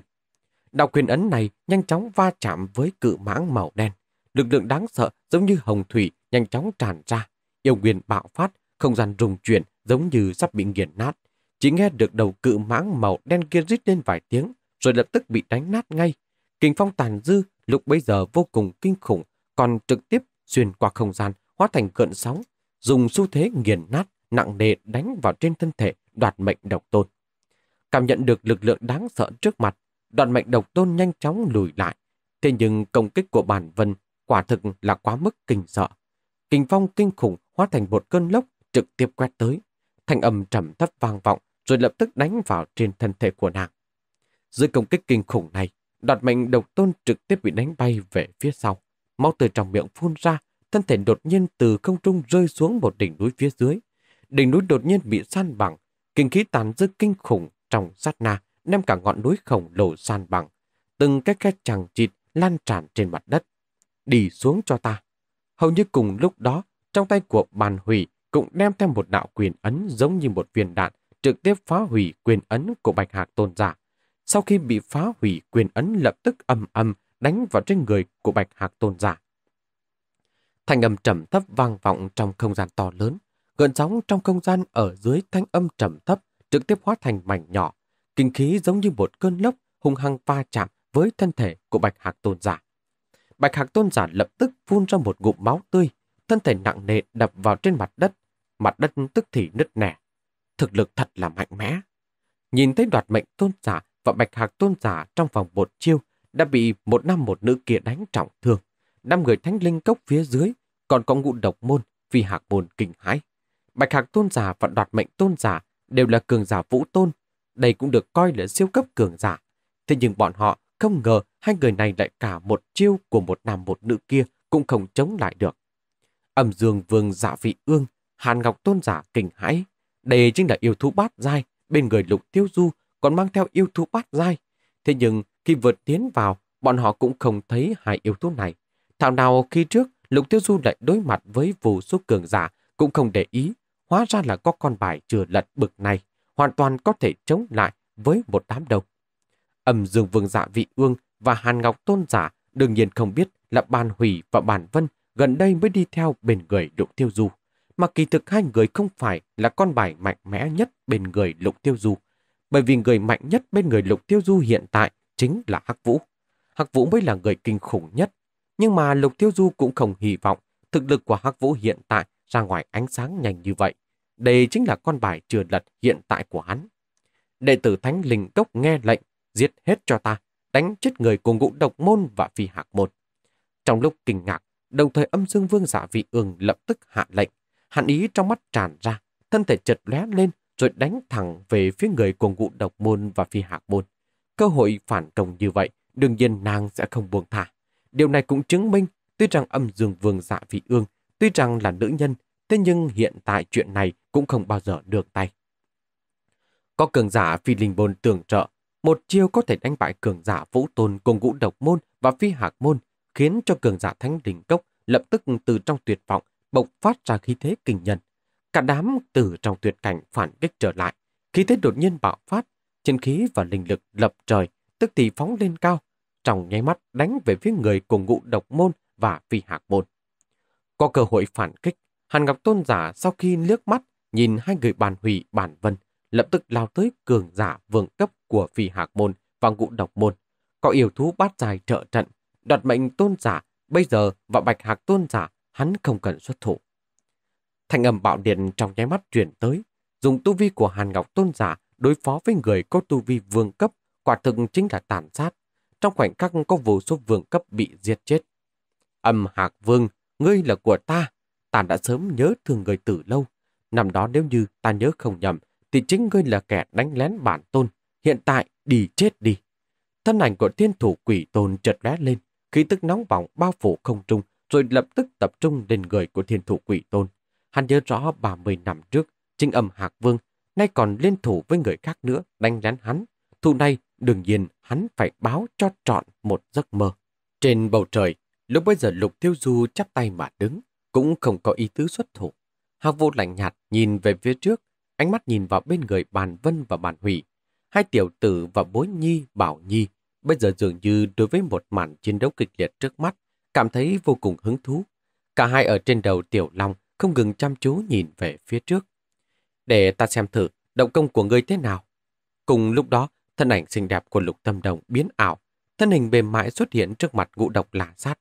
Đạo quyền ấn này nhanh chóng va chạm với cự mãng màu đen. Lực lượng đáng sợ giống như hồng thủy nhanh chóng tràn ra. Yêu quyền bạo phát, không gian rùng chuyển giống như sắp bị nghiền nát. Chỉ nghe được đầu cự mãng màu đen kia rít lên vài tiếng, rồi lập tức bị đánh nát ngay. Kình phong tàn dư, lúc bấy giờ vô cùng kinh khủng, còn trực tiếp xuyên qua không gian, hóa thành cơn sóng, dùng xu thế nghiền nát, nặng nề đánh vào trên thân thể đoạt mệnh độc tôn. Cảm nhận được lực lượng đáng sợ trước mặt, đoạt mệnh độc tôn nhanh chóng lùi lại. Thế nhưng công kích của bản vân quả thực là quá mức kinh sợ. Kinh phong kinh khủng hóa thành một cơn lốc trực tiếp quét tới. Thành âm trầm thấp vang vọng, rồi lập tức đánh vào trên thân thể của nàng. Dưới công kích kinh khủng này, đoạt mệnh độc tôn trực tiếp bị đánh bay về phía sau. Máu từ trong miệng phun ra, thân thể đột nhiên từ không trung rơi xuống một đỉnh núi phía dưới. Đỉnh núi đột nhiên bị san bằng, kinh khí tàn dư kinh khủng trong sát na, đem cả ngọn núi khổng lồ san bằng. Từng cái khe chẳng chịt lan tràn trên mặt đất. Đi xuống cho ta. Hầu như cùng lúc đó, trong tay của bàn hủy cũng đem theo một đạo quyền ấn giống như một viên đạn trực tiếp phá hủy quyền ấn của bạch hạc tôn giả. Sau khi bị phá hủy quyền ấn lập tức âm âm đánh vào trên người của bạch hạc tôn giả. Thanh âm trầm thấp vang vọng trong không gian to lớn, gợn sóng trong không gian ở dưới thanh âm trầm thấp trực tiếp hóa thành mảnh nhỏ, kinh khí giống như một cơn lốc hung hăng va chạm với thân thể của bạch hạc tôn giả. Bạch hạc tôn giả lập tức phun ra một ngụm máu tươi, thân thể nặng nề đập vào trên mặt đất, mặt đất tức thì nứt nẻ, thực lực thật là mạnh mẽ. Nhìn thấy đoạt mệnh tôn giả và bạch hạc tôn giả trong vòng một chiêu đã bị một nam một nữ kia đánh trọng thương. Năm người thánh linh cốc phía dưới còn có ngụ độc môn vì hạc môn kinh hãi. Bạch hạc tôn giả và đoạt mệnh tôn giả đều là cường giả vũ tôn. Đây cũng được coi là siêu cấp cường giả. Thế nhưng bọn họ không ngờ hai người này lại cả một chiêu của một nam một nữ kia cũng không chống lại được. ẩm dương vương giả vị ương, hàn ngọc tôn giả kinh hãi, đây chính là yêu thú bát dai, bên người lục tiêu du còn mang theo yêu thú bát dai. Thế nhưng khi vượt tiến vào, bọn họ cũng không thấy hai yêu thú này. Thảo nào khi trước, lục tiêu du lại đối mặt với vụ số cường giả, cũng không để ý. Hóa ra là có con bài chừa lật bực này, hoàn toàn có thể chống lại với một đám đông. Ẩm dương vương giả vị ương và hàn ngọc tôn giả đương nhiên không biết là bàn hủy và bàn vân gần đây mới đi theo bên người lục tiêu du mà kỳ thực hai người không phải là con bài mạnh mẽ nhất bên người Lục Tiêu Du. Bởi vì người mạnh nhất bên người Lục Tiêu Du hiện tại chính là Hắc Vũ. Hắc Vũ mới là người kinh khủng nhất. Nhưng mà Lục Tiêu Du cũng không hy vọng thực lực của Hắc Vũ hiện tại ra ngoài ánh sáng nhanh như vậy. Đây chính là con bài trừ lật hiện tại của hắn. Đệ tử Thánh Linh Cốc nghe lệnh, giết hết cho ta, đánh chết người của ngũ độc môn và phi hạc môn. Trong lúc kinh ngạc, đồng thời âm dương vương giả vị ương lập tức hạ lệnh, Hàn ý trong mắt tràn ra, thân thể chợt lé lên rồi đánh thẳng về phía người của ngụ độc môn và phi hạc môn. Cơ hội phản công như vậy, đương nhiên nàng sẽ không buông thả. Điều này cũng chứng minh, tuy rằng âm dương vương dạ vị ương, tuy rằng là nữ nhân, thế nhưng hiện tại chuyện này cũng không bao giờ được tay. Có cường giả phi linh môn tưởng trợ, một chiêu có thể đánh bại cường giả vũ tôn cùng ngũ độc môn và phi hạc môn, khiến cho cường giả thánh đỉnh cốc lập tức từ trong tuyệt vọng bộc phát ra khí thế kinh nhân. Cả đám từ trong tuyệt cảnh phản kích trở lại. Khí thế đột nhiên bạo phát, chân khí và linh lực lập trời, tức thì phóng lên cao, trong nháy mắt đánh về phía người cùng ngụ độc môn và phi hạc môn. Có cơ hội phản kích, Hàn Ngọc Tôn giả sau khi liếc mắt nhìn hai người bàn hủy bản vân, lập tức lao tới cường giả vương cấp của phi hạc môn và ngụ độc môn. Có yêu thú bát dài trợ trận, đoạt mệnh tôn giả, bây giờ và bạch hạc tôn giả hắn không cần xuất thủ. thành âm bạo điện trong nháy mắt truyền tới, dùng tu vi của Hàn Ngọc Tôn giả đối phó với người có tu vi vương cấp, quả thực chính là tàn sát. Trong khoảnh khắc có vô số vương cấp bị diệt chết. Âm Hạc Vương, ngươi là của ta, ta đã sớm nhớ thương người từ lâu. Năm đó nếu như ta nhớ không nhầm, thì chính ngươi là kẻ đánh lén bản tôn. Hiện tại, đi chết đi. Thân ảnh của thiên thủ quỷ tôn chợt lóe lên, khí tức nóng bỏng bao phủ không trung, rồi lập tức tập trung lên người của thiên thủ quỷ tôn. Hắn nhớ rõ 30 năm trước, trinh âm Hạc Vương, nay còn liên thủ với người khác nữa, đánh rắn hắn. Thu này, đương nhiên, hắn phải báo cho trọn một giấc mơ. Trên bầu trời, lúc bây giờ Lục Tiêu Du chắp tay mà đứng, cũng không có ý tứ xuất thủ. Hạc vô lạnh nhạt nhìn về phía trước, ánh mắt nhìn vào bên người bàn vân và bàn hủy. Hai tiểu tử và bối nhi, bảo nhi, bây giờ dường như đối với một màn chiến đấu kịch liệt trước mắt, cảm thấy vô cùng hứng thú. Cả hai ở trên đầu Tiểu Long không ngừng chăm chú nhìn về phía trước. Để ta xem thử động công của ngươi thế nào. Cùng lúc đó, thân ảnh xinh đẹp của lục tâm đồng biến ảo, thân hình mềm mại xuất hiện trước mặt ngũ độc lạ sát.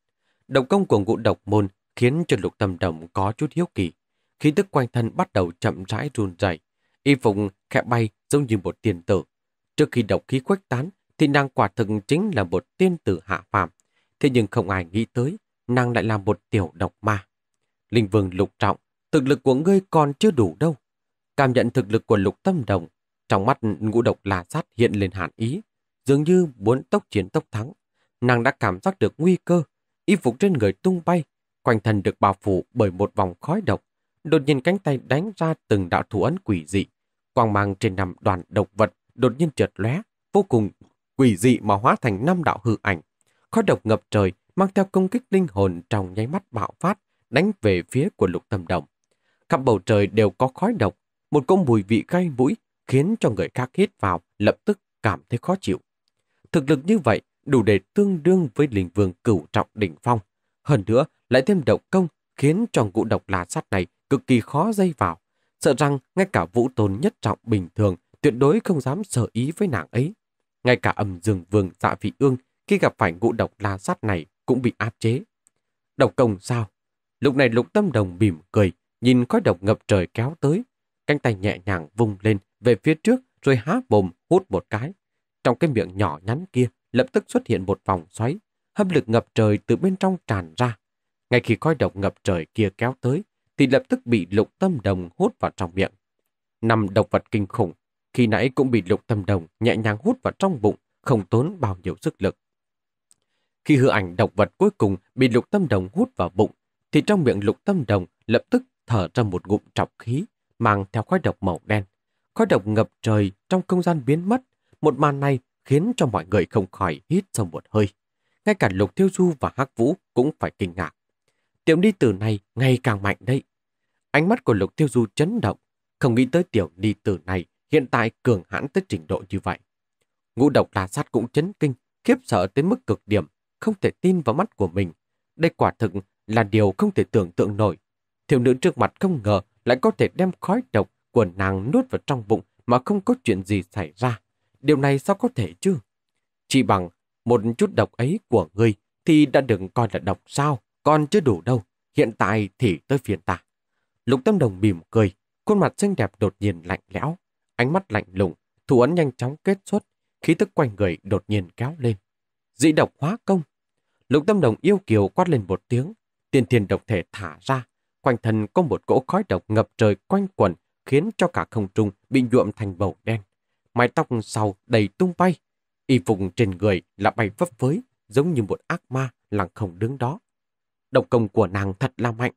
Động công của ngũ độc môn khiến cho lục tâm đồng có chút hiếu kỳ. Khí tức quanh thân bắt đầu chậm rãi run rẩy, y phục khẽ bay giống như một tiên tử. Trước khi độc khí khuếch tán, thì nàng quả thực chính là một tiên tử hạ phàm, Thế nhưng không ai nghĩ tới, nàng lại là một tiểu độc ma. Linh vương lục trọng, thực lực của ngươi còn chưa đủ đâu. Cảm nhận thực lực của lục tâm đồng, trong mắt ngũ độc là sát hiện lên hạn ý, dường như muốn tốc chiến tốc thắng. Nàng đã cảm giác được nguy cơ, y phục trên người tung bay, quanh thân được bao phủ bởi một vòng khói độc. Đột nhiên cánh tay đánh ra từng đạo thủ ấn quỷ dị, quang mang trên nằm đoàn độc vật đột nhiên trượt lóe, vô cùng quỷ dị mà hóa thành năm đạo hư ảnh, Khói độc ngập trời, mang theo công kích linh hồn trong nháy mắt bạo phát, đánh về phía của lục tâm đồng. Khắp bầu trời đều có khói độc, một cỗ mùi vị gai mũi khiến cho người khác hít vào lập tức cảm thấy khó chịu. Thực lực như vậy đủ để tương đương với linh vương cửu trọng đỉnh phong. Hơn nữa, lại thêm độc công khiến cho ngũ độc lá sắt này cực kỳ khó dây vào. Sợ rằng ngay cả vũ tôn nhất trọng bình thường tuyệt đối không dám sở ý với nàng ấy. Ngay cả ẩm dường vương dạ vị ương khi gặp phải ngụ độc la sát này cũng bị áp chế. Độc công sao? Lúc này lục tâm đồng mỉm cười, nhìn khói độc ngập trời kéo tới. Cánh tay nhẹ nhàng vung lên về phía trước rồi há bồm hút một cái. Trong cái miệng nhỏ nhắn kia lập tức xuất hiện một vòng xoáy, hấp lực ngập trời từ bên trong tràn ra. Ngay khi khói độc ngập trời kia kéo tới, thì lập tức bị lục tâm đồng hút vào trong miệng. Năm độc vật kinh khủng, khi nãy cũng bị lục tâm đồng nhẹ nhàng hút vào trong bụng, không tốn bao nhiêu sức lực. Khi hư ảnh độc vật cuối cùng bị lục tâm đồng hút vào bụng, thì trong miệng lục tâm đồng lập tức thở ra một ngụm trọc khí, mang theo khói độc màu đen. Khói độc ngập trời trong không gian biến mất, một màn này khiến cho mọi người không khỏi hít sâu một hơi. Ngay cả Lục Tiêu Du và Hắc Vũ cũng phải kinh ngạc. Tiểu đi tử này ngày càng mạnh đấy. Ánh mắt của Lục Tiêu Du chấn động, không nghĩ tới tiểu đi tử này hiện tại cường hãn tới trình độ như vậy. Ngũ độc là sát cũng chấn kinh, khiếp sợ tới mức cực điểm, không thể tin vào mắt của mình. Đây quả thực là điều không thể tưởng tượng nổi. Thiếu nữ trước mặt không ngờ lại có thể đem khói độc của nàng nuốt vào trong bụng mà không có chuyện gì xảy ra. Điều này sao có thể chứ? Chỉ bằng một chút độc ấy của ngươi thì đã đừng coi là độc sao, còn chưa đủ đâu. Hiện tại thì tới phiền ta. Lục Tâm Đồng mỉm cười, khuôn mặt xinh đẹp đột nhiên lạnh lẽo, ánh mắt lạnh lùng, thủ ấn nhanh chóng kết xuất, khí tức quanh người đột nhiên kéo lên. Dị độc hóa công, Lục Tâm Đồng yêu kiều quát lên một tiếng, tiên thiên độc thể thả ra, quanh thân có một cỗ khói độc ngập trời quanh quẩn, khiến cho cả không trung bị nhuộm thành màu đen. Mái tóc sau đầy tung bay, y phục trên người là bay phấp phới, giống như một ác ma lặng không đứng đó. Độc công của nàng thật là mạnh.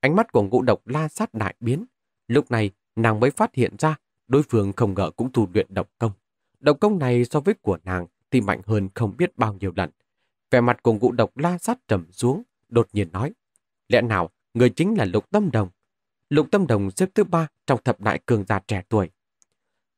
Ánh mắt của ngũ độc la sát đại biến. Lúc này, nàng mới phát hiện ra đối phương không ngờ cũng tu luyện độc công. Độc công này so với của nàng thì mạnh hơn không biết bao nhiêu lần về mặt của ngụ độc la sát trầm xuống, đột nhiên nói. Lẽ nào người chính là Lục Tâm Đồng? Lục Tâm Đồng xếp thứ ba trong thập đại cường giả trẻ tuổi.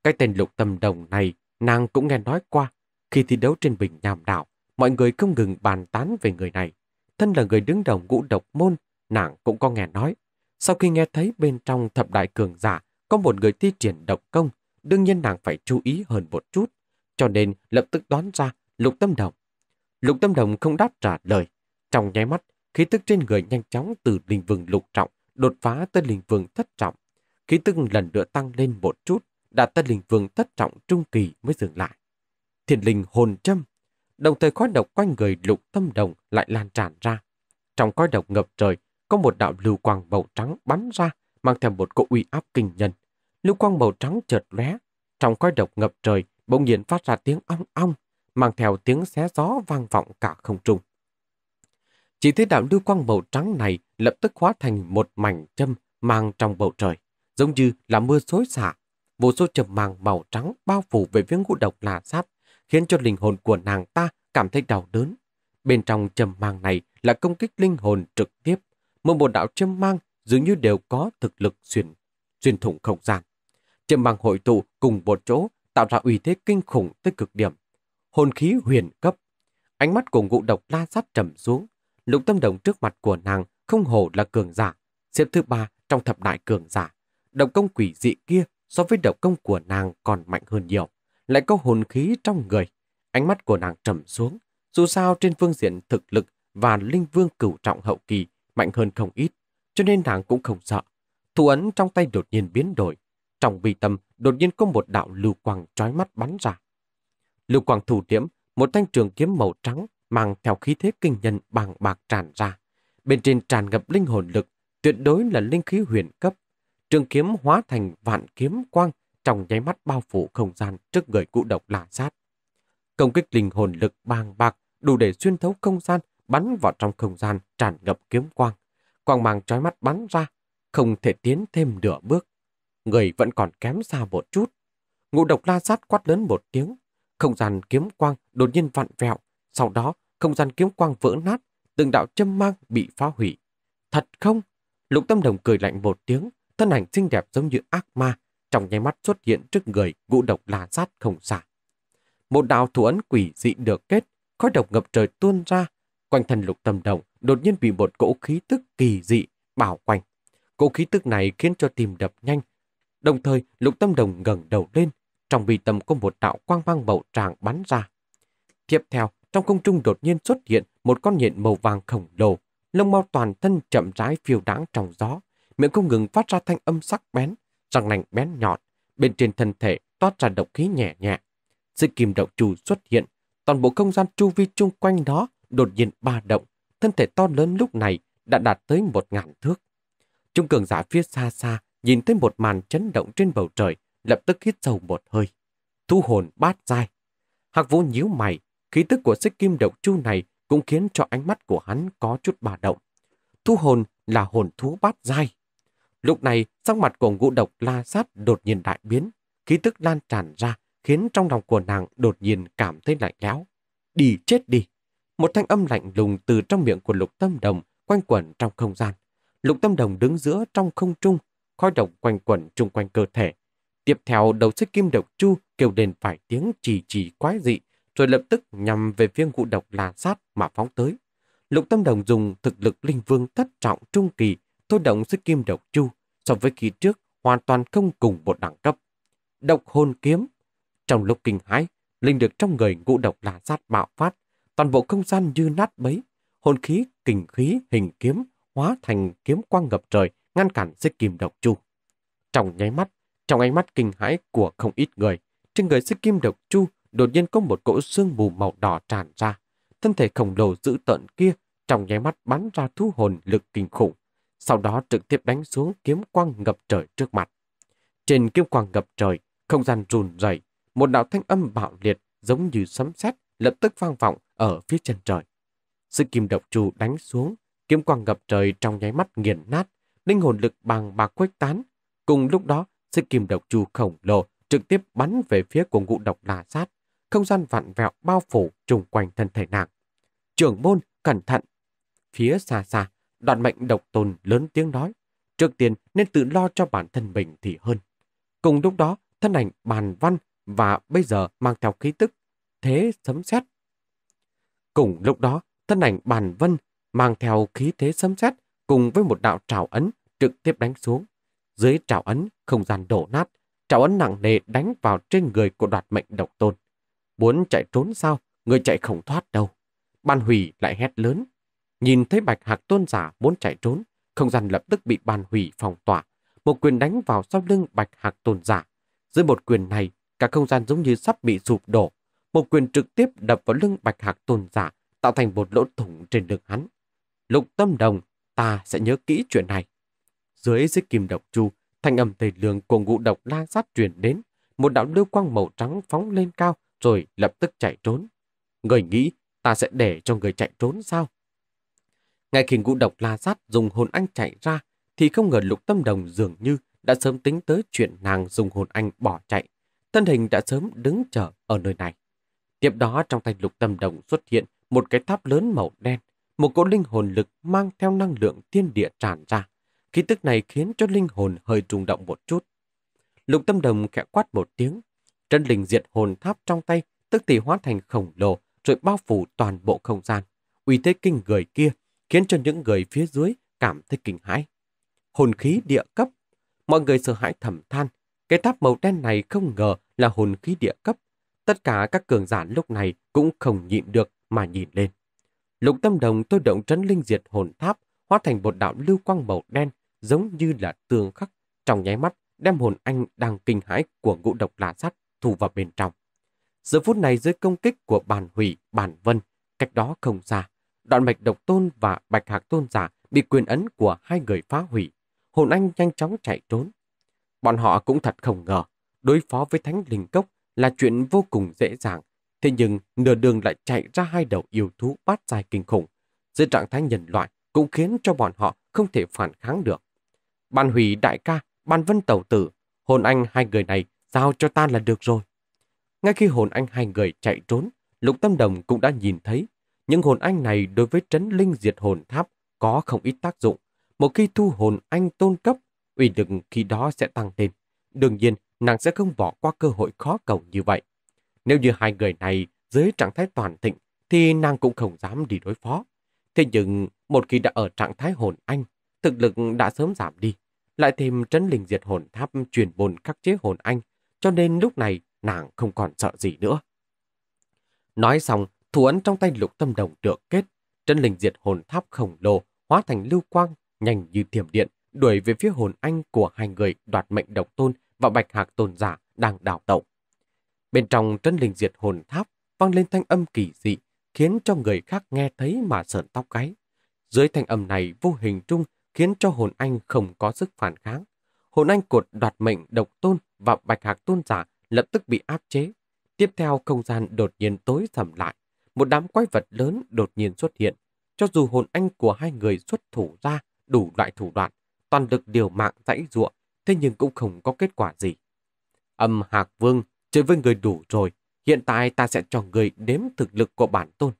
Cái tên Lục Tâm Đồng này nàng cũng nghe nói qua. Khi thi đấu trên bình nhàm đảo, mọi người không ngừng bàn tán về người này. Thân là người đứng đầu ngũ độc môn, nàng cũng có nghe nói. Sau khi nghe thấy bên trong thập đại cường giả có một người thi triển độc công, đương nhiên nàng phải chú ý hơn một chút. Cho nên lập tức đoán ra Lục Tâm Đồng Lục Tâm Đồng không đáp trả lời. Trong nháy mắt, khí tức trên người nhanh chóng từ linh vương lục trọng đột phá tới linh vương thất trọng. Khí tức lần nữa tăng lên một chút, đạt tới linh vương thất trọng trung kỳ mới dừng lại. Thiền linh hồn châm, đồng thời khói độc quanh người lục tâm đồng lại lan tràn ra. Trong khói độc ngập trời, có một đạo lưu quang màu trắng bắn ra, mang theo một cỗ uy áp kinh nhân. Lưu quang màu trắng chợt lóe, trong khói độc ngập trời bỗng nhiên phát ra tiếng ong ong, mang theo tiếng xé gió vang vọng cả không trung. Chỉ thấy đạo lưu quang màu trắng này lập tức hóa thành một mảnh châm mang trong bầu trời, giống như là mưa xối xả. Vô số châm mang màu trắng bao phủ về phía ngũ độc là sát, khiến cho linh hồn của nàng ta cảm thấy đau đớn. Bên trong châm mang này là công kích linh hồn trực tiếp. Mỗi một đạo châm mang dường như đều có thực lực xuyên, xuyên thủng không gian. Châm mang hội tụ cùng một chỗ tạo ra uy thế kinh khủng tới cực điểm hồn khí huyền cấp. Ánh mắt của ngụ độc la sát trầm xuống, lục tâm đồng trước mặt của nàng không hổ là cường giả, xếp thứ ba trong thập đại cường giả. Độc công quỷ dị kia so với độc công của nàng còn mạnh hơn nhiều, lại có hồn khí trong người. Ánh mắt của nàng trầm xuống, dù sao trên phương diện thực lực và linh vương cửu trọng hậu kỳ mạnh hơn không ít, cho nên nàng cũng không sợ. Thủ ấn trong tay đột nhiên biến đổi, trong bì tâm đột nhiên có một đạo lưu quang trói mắt bắn ra. Lưu Quang thủ điểm một thanh trường kiếm màu trắng mang theo khí thế kinh nhân bằng bạc tràn ra. Bên trên tràn ngập linh hồn lực, tuyệt đối là linh khí huyền cấp. Trường kiếm hóa thành vạn kiếm quang trong nháy mắt bao phủ không gian trước người cụ độc lạ sát. Công kích linh hồn lực bàng bạc đủ để xuyên thấu không gian, bắn vào trong không gian tràn ngập kiếm quang. Quang mang trói mắt bắn ra, không thể tiến thêm nửa bước. Người vẫn còn kém xa một chút. Ngụ độc la sát quát lớn một tiếng, không gian kiếm quang đột nhiên vặn vẹo, sau đó không gian kiếm quang vỡ nát, từng đạo châm mang bị phá hủy. Thật không? Lục Tâm Đồng cười lạnh một tiếng, thân ảnh xinh đẹp giống như ác ma, trong nháy mắt xuất hiện trước người ngũ độc là sát không xả. Một đạo thủ ấn quỷ dị được kết, khói độc ngập trời tuôn ra, quanh thân Lục Tâm Đồng đột nhiên bị một cỗ khí tức kỳ dị bảo quanh. Cỗ khí tức này khiến cho tim đập nhanh, đồng thời Lục Tâm Đồng ngẩng đầu lên, trong bi tâm có một đạo quang mang màu tràng bắn ra. Tiếp theo, trong không trung đột nhiên xuất hiện một con nhện màu vàng khổng lồ, lông mau toàn thân chậm rãi phiêu đáng trong gió, miệng không ngừng phát ra thanh âm sắc bén, răng nành bén nhọn, bên trên thân thể toát ra độc khí nhẹ nhẹ. Sự kim động trù xuất hiện, toàn bộ không gian chu vi chung quanh đó đột nhiên ba động, thân thể to lớn lúc này đã đạt tới một ngàn thước. Trung cường giả phía xa xa nhìn thấy một màn chấn động trên bầu trời, lập tức hít sâu một hơi. Thu hồn bát dai. Hạc vũ nhíu mày, khí tức của xích kim độc chu này cũng khiến cho ánh mắt của hắn có chút bà động. Thu hồn là hồn thú bát dai. Lúc này, sắc mặt của ngũ độc la sát đột nhiên đại biến, khí tức lan tràn ra, khiến trong lòng của nàng đột nhiên cảm thấy lạnh lẽo. Đi chết đi! Một thanh âm lạnh lùng từ trong miệng của lục tâm đồng quanh quẩn trong không gian. Lục tâm đồng đứng giữa trong không trung, khói động quanh quẩn chung quanh cơ thể, Tiếp theo đầu xích kim độc chu kêu đền vài tiếng chỉ chỉ quái dị, rồi lập tức nhằm về viên ngụ độc là sát mà phóng tới. Lục Tâm Đồng dùng thực lực linh vương thất trọng trung kỳ thôi động xích kim độc chu so với kỳ trước hoàn toàn không cùng một đẳng cấp. Độc hôn kiếm. Trong lúc kinh hãi, linh được trong người ngũ độc là sát bạo phát, toàn bộ không gian như nát bấy, hồn khí, kình khí, hình kiếm hóa thành kiếm quang ngập trời ngăn cản xích kim độc chu. Trong nháy mắt, trong ánh mắt kinh hãi của không ít người, trên người xích kim độc chu đột nhiên có một cỗ xương mù màu đỏ tràn ra. Thân thể khổng lồ dữ tợn kia trong nháy mắt bắn ra thu hồn lực kinh khủng, sau đó trực tiếp đánh xuống kiếm quang ngập trời trước mặt. Trên kiếm quang ngập trời, không gian rùn rẩy, một đạo thanh âm bạo liệt giống như sấm sét lập tức vang vọng ở phía chân trời. Sự kim độc trù đánh xuống, kiếm quang ngập trời trong nháy mắt nghiền nát, linh hồn lực bằng bạc khuếch tán. Cùng lúc đó, Xích kim độc chu khổng lồ trực tiếp bắn về phía của ngụ độc đà sát, không gian vặn vẹo bao phủ trùng quanh thân thể nàng. Trưởng môn, cẩn thận! Phía xa xa, đoạn mệnh độc tồn lớn tiếng nói, trước tiên nên tự lo cho bản thân mình thì hơn. Cùng lúc đó, thân ảnh bàn văn và bây giờ mang theo khí tức, thế sấm sét. Cùng lúc đó, thân ảnh bàn vân mang theo khí thế sấm sét cùng với một đạo trào ấn trực tiếp đánh xuống. Dưới trào ấn, không gian đổ nát, trào ấn nặng nề đánh vào trên người của đoạt mệnh độc tôn. Muốn chạy trốn sao, người chạy không thoát đâu. Ban hủy lại hét lớn. Nhìn thấy bạch hạc tôn giả muốn chạy trốn, không gian lập tức bị ban hủy phòng tỏa. Một quyền đánh vào sau lưng bạch hạc tôn giả. Dưới một quyền này, cả không gian giống như sắp bị sụp đổ. Một quyền trực tiếp đập vào lưng bạch hạc tôn giả, tạo thành một lỗ thủng trên đường hắn. Lục tâm đồng, ta sẽ nhớ kỹ chuyện này. Dưới dưới kim độc chu, thanh âm tề lương của ngụ độc la sát truyền đến. Một đạo lưu quang màu trắng phóng lên cao rồi lập tức chạy trốn. Người nghĩ ta sẽ để cho người chạy trốn sao? Ngay khi ngũ độc la sát dùng hồn anh chạy ra, thì không ngờ lục tâm đồng dường như đã sớm tính tới chuyện nàng dùng hồn anh bỏ chạy. Thân hình đã sớm đứng chờ ở nơi này. Tiếp đó trong tay lục tâm đồng xuất hiện một cái tháp lớn màu đen, một cỗ linh hồn lực mang theo năng lượng thiên địa tràn ra. Khí tức này khiến cho linh hồn hơi rung động một chút. Lục tâm đồng khẽ quát một tiếng. Trân linh diệt hồn tháp trong tay, tức thì hóa thành khổng lồ rồi bao phủ toàn bộ không gian. Uy thế kinh người kia khiến cho những người phía dưới cảm thấy kinh hãi. Hồn khí địa cấp. Mọi người sợ hãi thầm than. Cái tháp màu đen này không ngờ là hồn khí địa cấp. Tất cả các cường giả lúc này cũng không nhịn được mà nhìn lên. Lục tâm đồng tôi động trấn linh diệt hồn tháp, hóa thành một đạo lưu quang màu đen, giống như là tường khắc, trong nháy mắt đem hồn anh đang kinh hãi của ngũ độc lạ sắt thu vào bên trong. Giờ phút này dưới công kích của bản hủy, bản vân, cách đó không xa, đoạn mạch độc tôn và bạch hạc tôn giả bị quyền ấn của hai người phá hủy, hồn anh nhanh chóng chạy trốn. Bọn họ cũng thật không ngờ, đối phó với thánh linh cốc là chuyện vô cùng dễ dàng, thế nhưng nửa đường lại chạy ra hai đầu yêu thú bát dài kinh khủng. Dưới trạng thái nhân loại cũng khiến cho bọn họ không thể phản kháng được. Ban hủy đại ca, ban vân tẩu tử, hồn anh hai người này giao cho ta là được rồi. Ngay khi hồn anh hai người chạy trốn, Lục Tâm Đồng cũng đã nhìn thấy những hồn anh này đối với trấn linh diệt hồn tháp có không ít tác dụng. Một khi thu hồn anh tôn cấp, uy lực khi đó sẽ tăng lên. Đương nhiên, nàng sẽ không bỏ qua cơ hội khó cầu như vậy. Nếu như hai người này dưới trạng thái toàn thịnh, thì nàng cũng không dám đi đối phó. Thế nhưng, một khi đã ở trạng thái hồn anh, Thực lực đã sớm giảm đi, lại thêm trấn linh diệt hồn tháp truyền bồn khắc chế hồn anh, cho nên lúc này nàng không còn sợ gì nữa. Nói xong, thủ ấn trong tay lục tâm đồng được kết, trấn linh diệt hồn tháp khổng lồ hóa thành lưu quang, nhanh như thiểm điện, đuổi về phía hồn anh của hai người đoạt mệnh độc tôn và bạch hạc tôn giả đang đào tẩu. Bên trong trấn linh diệt hồn tháp vang lên thanh âm kỳ dị, khiến cho người khác nghe thấy mà sờn tóc gáy. Dưới thanh âm này vô hình trung khiến cho hồn anh không có sức phản kháng. Hồn anh cột đoạt mệnh độc tôn và bạch hạc tôn giả lập tức bị áp chế. Tiếp theo không gian đột nhiên tối sầm lại. Một đám quái vật lớn đột nhiên xuất hiện. Cho dù hồn anh của hai người xuất thủ ra đủ loại thủ đoạn, toàn được điều mạng dãy ruộng, thế nhưng cũng không có kết quả gì. Âm Hạc Vương, chơi với người đủ rồi, hiện tại ta sẽ cho người đếm thực lực của bản tôn.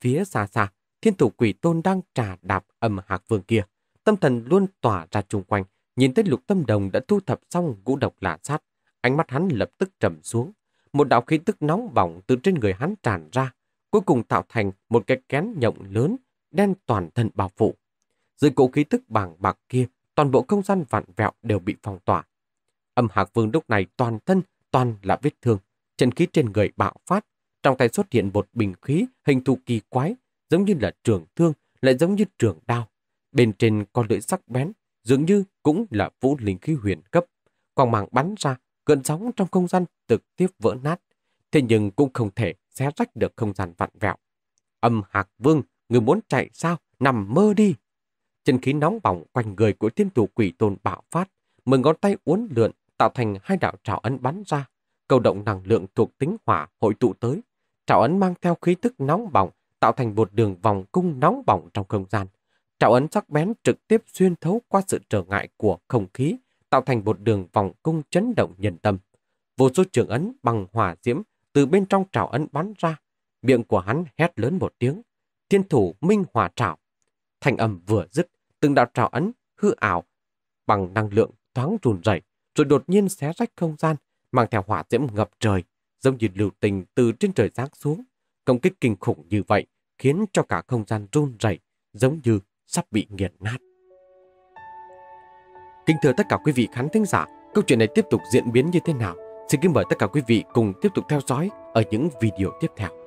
Phía xa xa, thiên thủ quỷ tôn đang trà đạp âm Hạc Vương kia. Tâm thần luôn tỏa ra chung quanh, nhìn thấy lục tâm đồng đã thu thập xong ngũ độc lạ sát. Ánh mắt hắn lập tức trầm xuống. Một đạo khí tức nóng bỏng từ trên người hắn tràn ra, cuối cùng tạo thành một cái kén nhộng lớn, đen toàn thân bao phủ. Dưới cỗ khí tức bàng bạc kia, toàn bộ không gian vạn vẹo đều bị phong tỏa. Âm Hạc Vương lúc này toàn thân, toàn là vết thương, chân khí trên người bạo phát, trong tay xuất hiện một bình khí hình thù kỳ quái, giống như là trường thương, lại giống như trường đao, Bên trên con lưỡi sắc bén, dường như cũng là vũ linh khí huyền cấp. Quang màng bắn ra, cơn sóng trong không gian trực tiếp vỡ nát. Thế nhưng cũng không thể xé rách được không gian vặn vẹo. Âm hạc vương, người muốn chạy sao? Nằm mơ đi! Chân khí nóng bỏng quanh người của thiên tù quỷ tôn bạo phát, mười ngón tay uốn lượn tạo thành hai đạo trảo ấn bắn ra. Cầu động năng lượng thuộc tính hỏa hội tụ tới. Trảo ấn mang theo khí tức nóng bỏng, tạo thành một đường vòng cung nóng bỏng trong không gian, Trảo ấn sắc bén trực tiếp xuyên thấu qua sự trở ngại của không khí, tạo thành một đường vòng cung chấn động nhân tâm. Vô số trường ấn bằng hỏa diễm từ bên trong trảo ấn bắn ra, miệng của hắn hét lớn một tiếng, thiên thủ minh hỏa trảo. Thành âm vừa dứt, từng đạo trảo ấn hư ảo bằng năng lượng thoáng rùn rẩy, rồi đột nhiên xé rách không gian, mang theo hỏa diễm ngập trời, giống như lưu tình từ trên trời giáng xuống. Công kích kinh khủng như vậy khiến cho cả không gian run rẩy, giống như sắp bị nghiền nát. Kính thưa tất cả quý vị khán thính giả, câu chuyện này tiếp tục diễn biến như thế nào? Xin kính mời tất cả quý vị cùng tiếp tục theo dõi ở những video tiếp theo.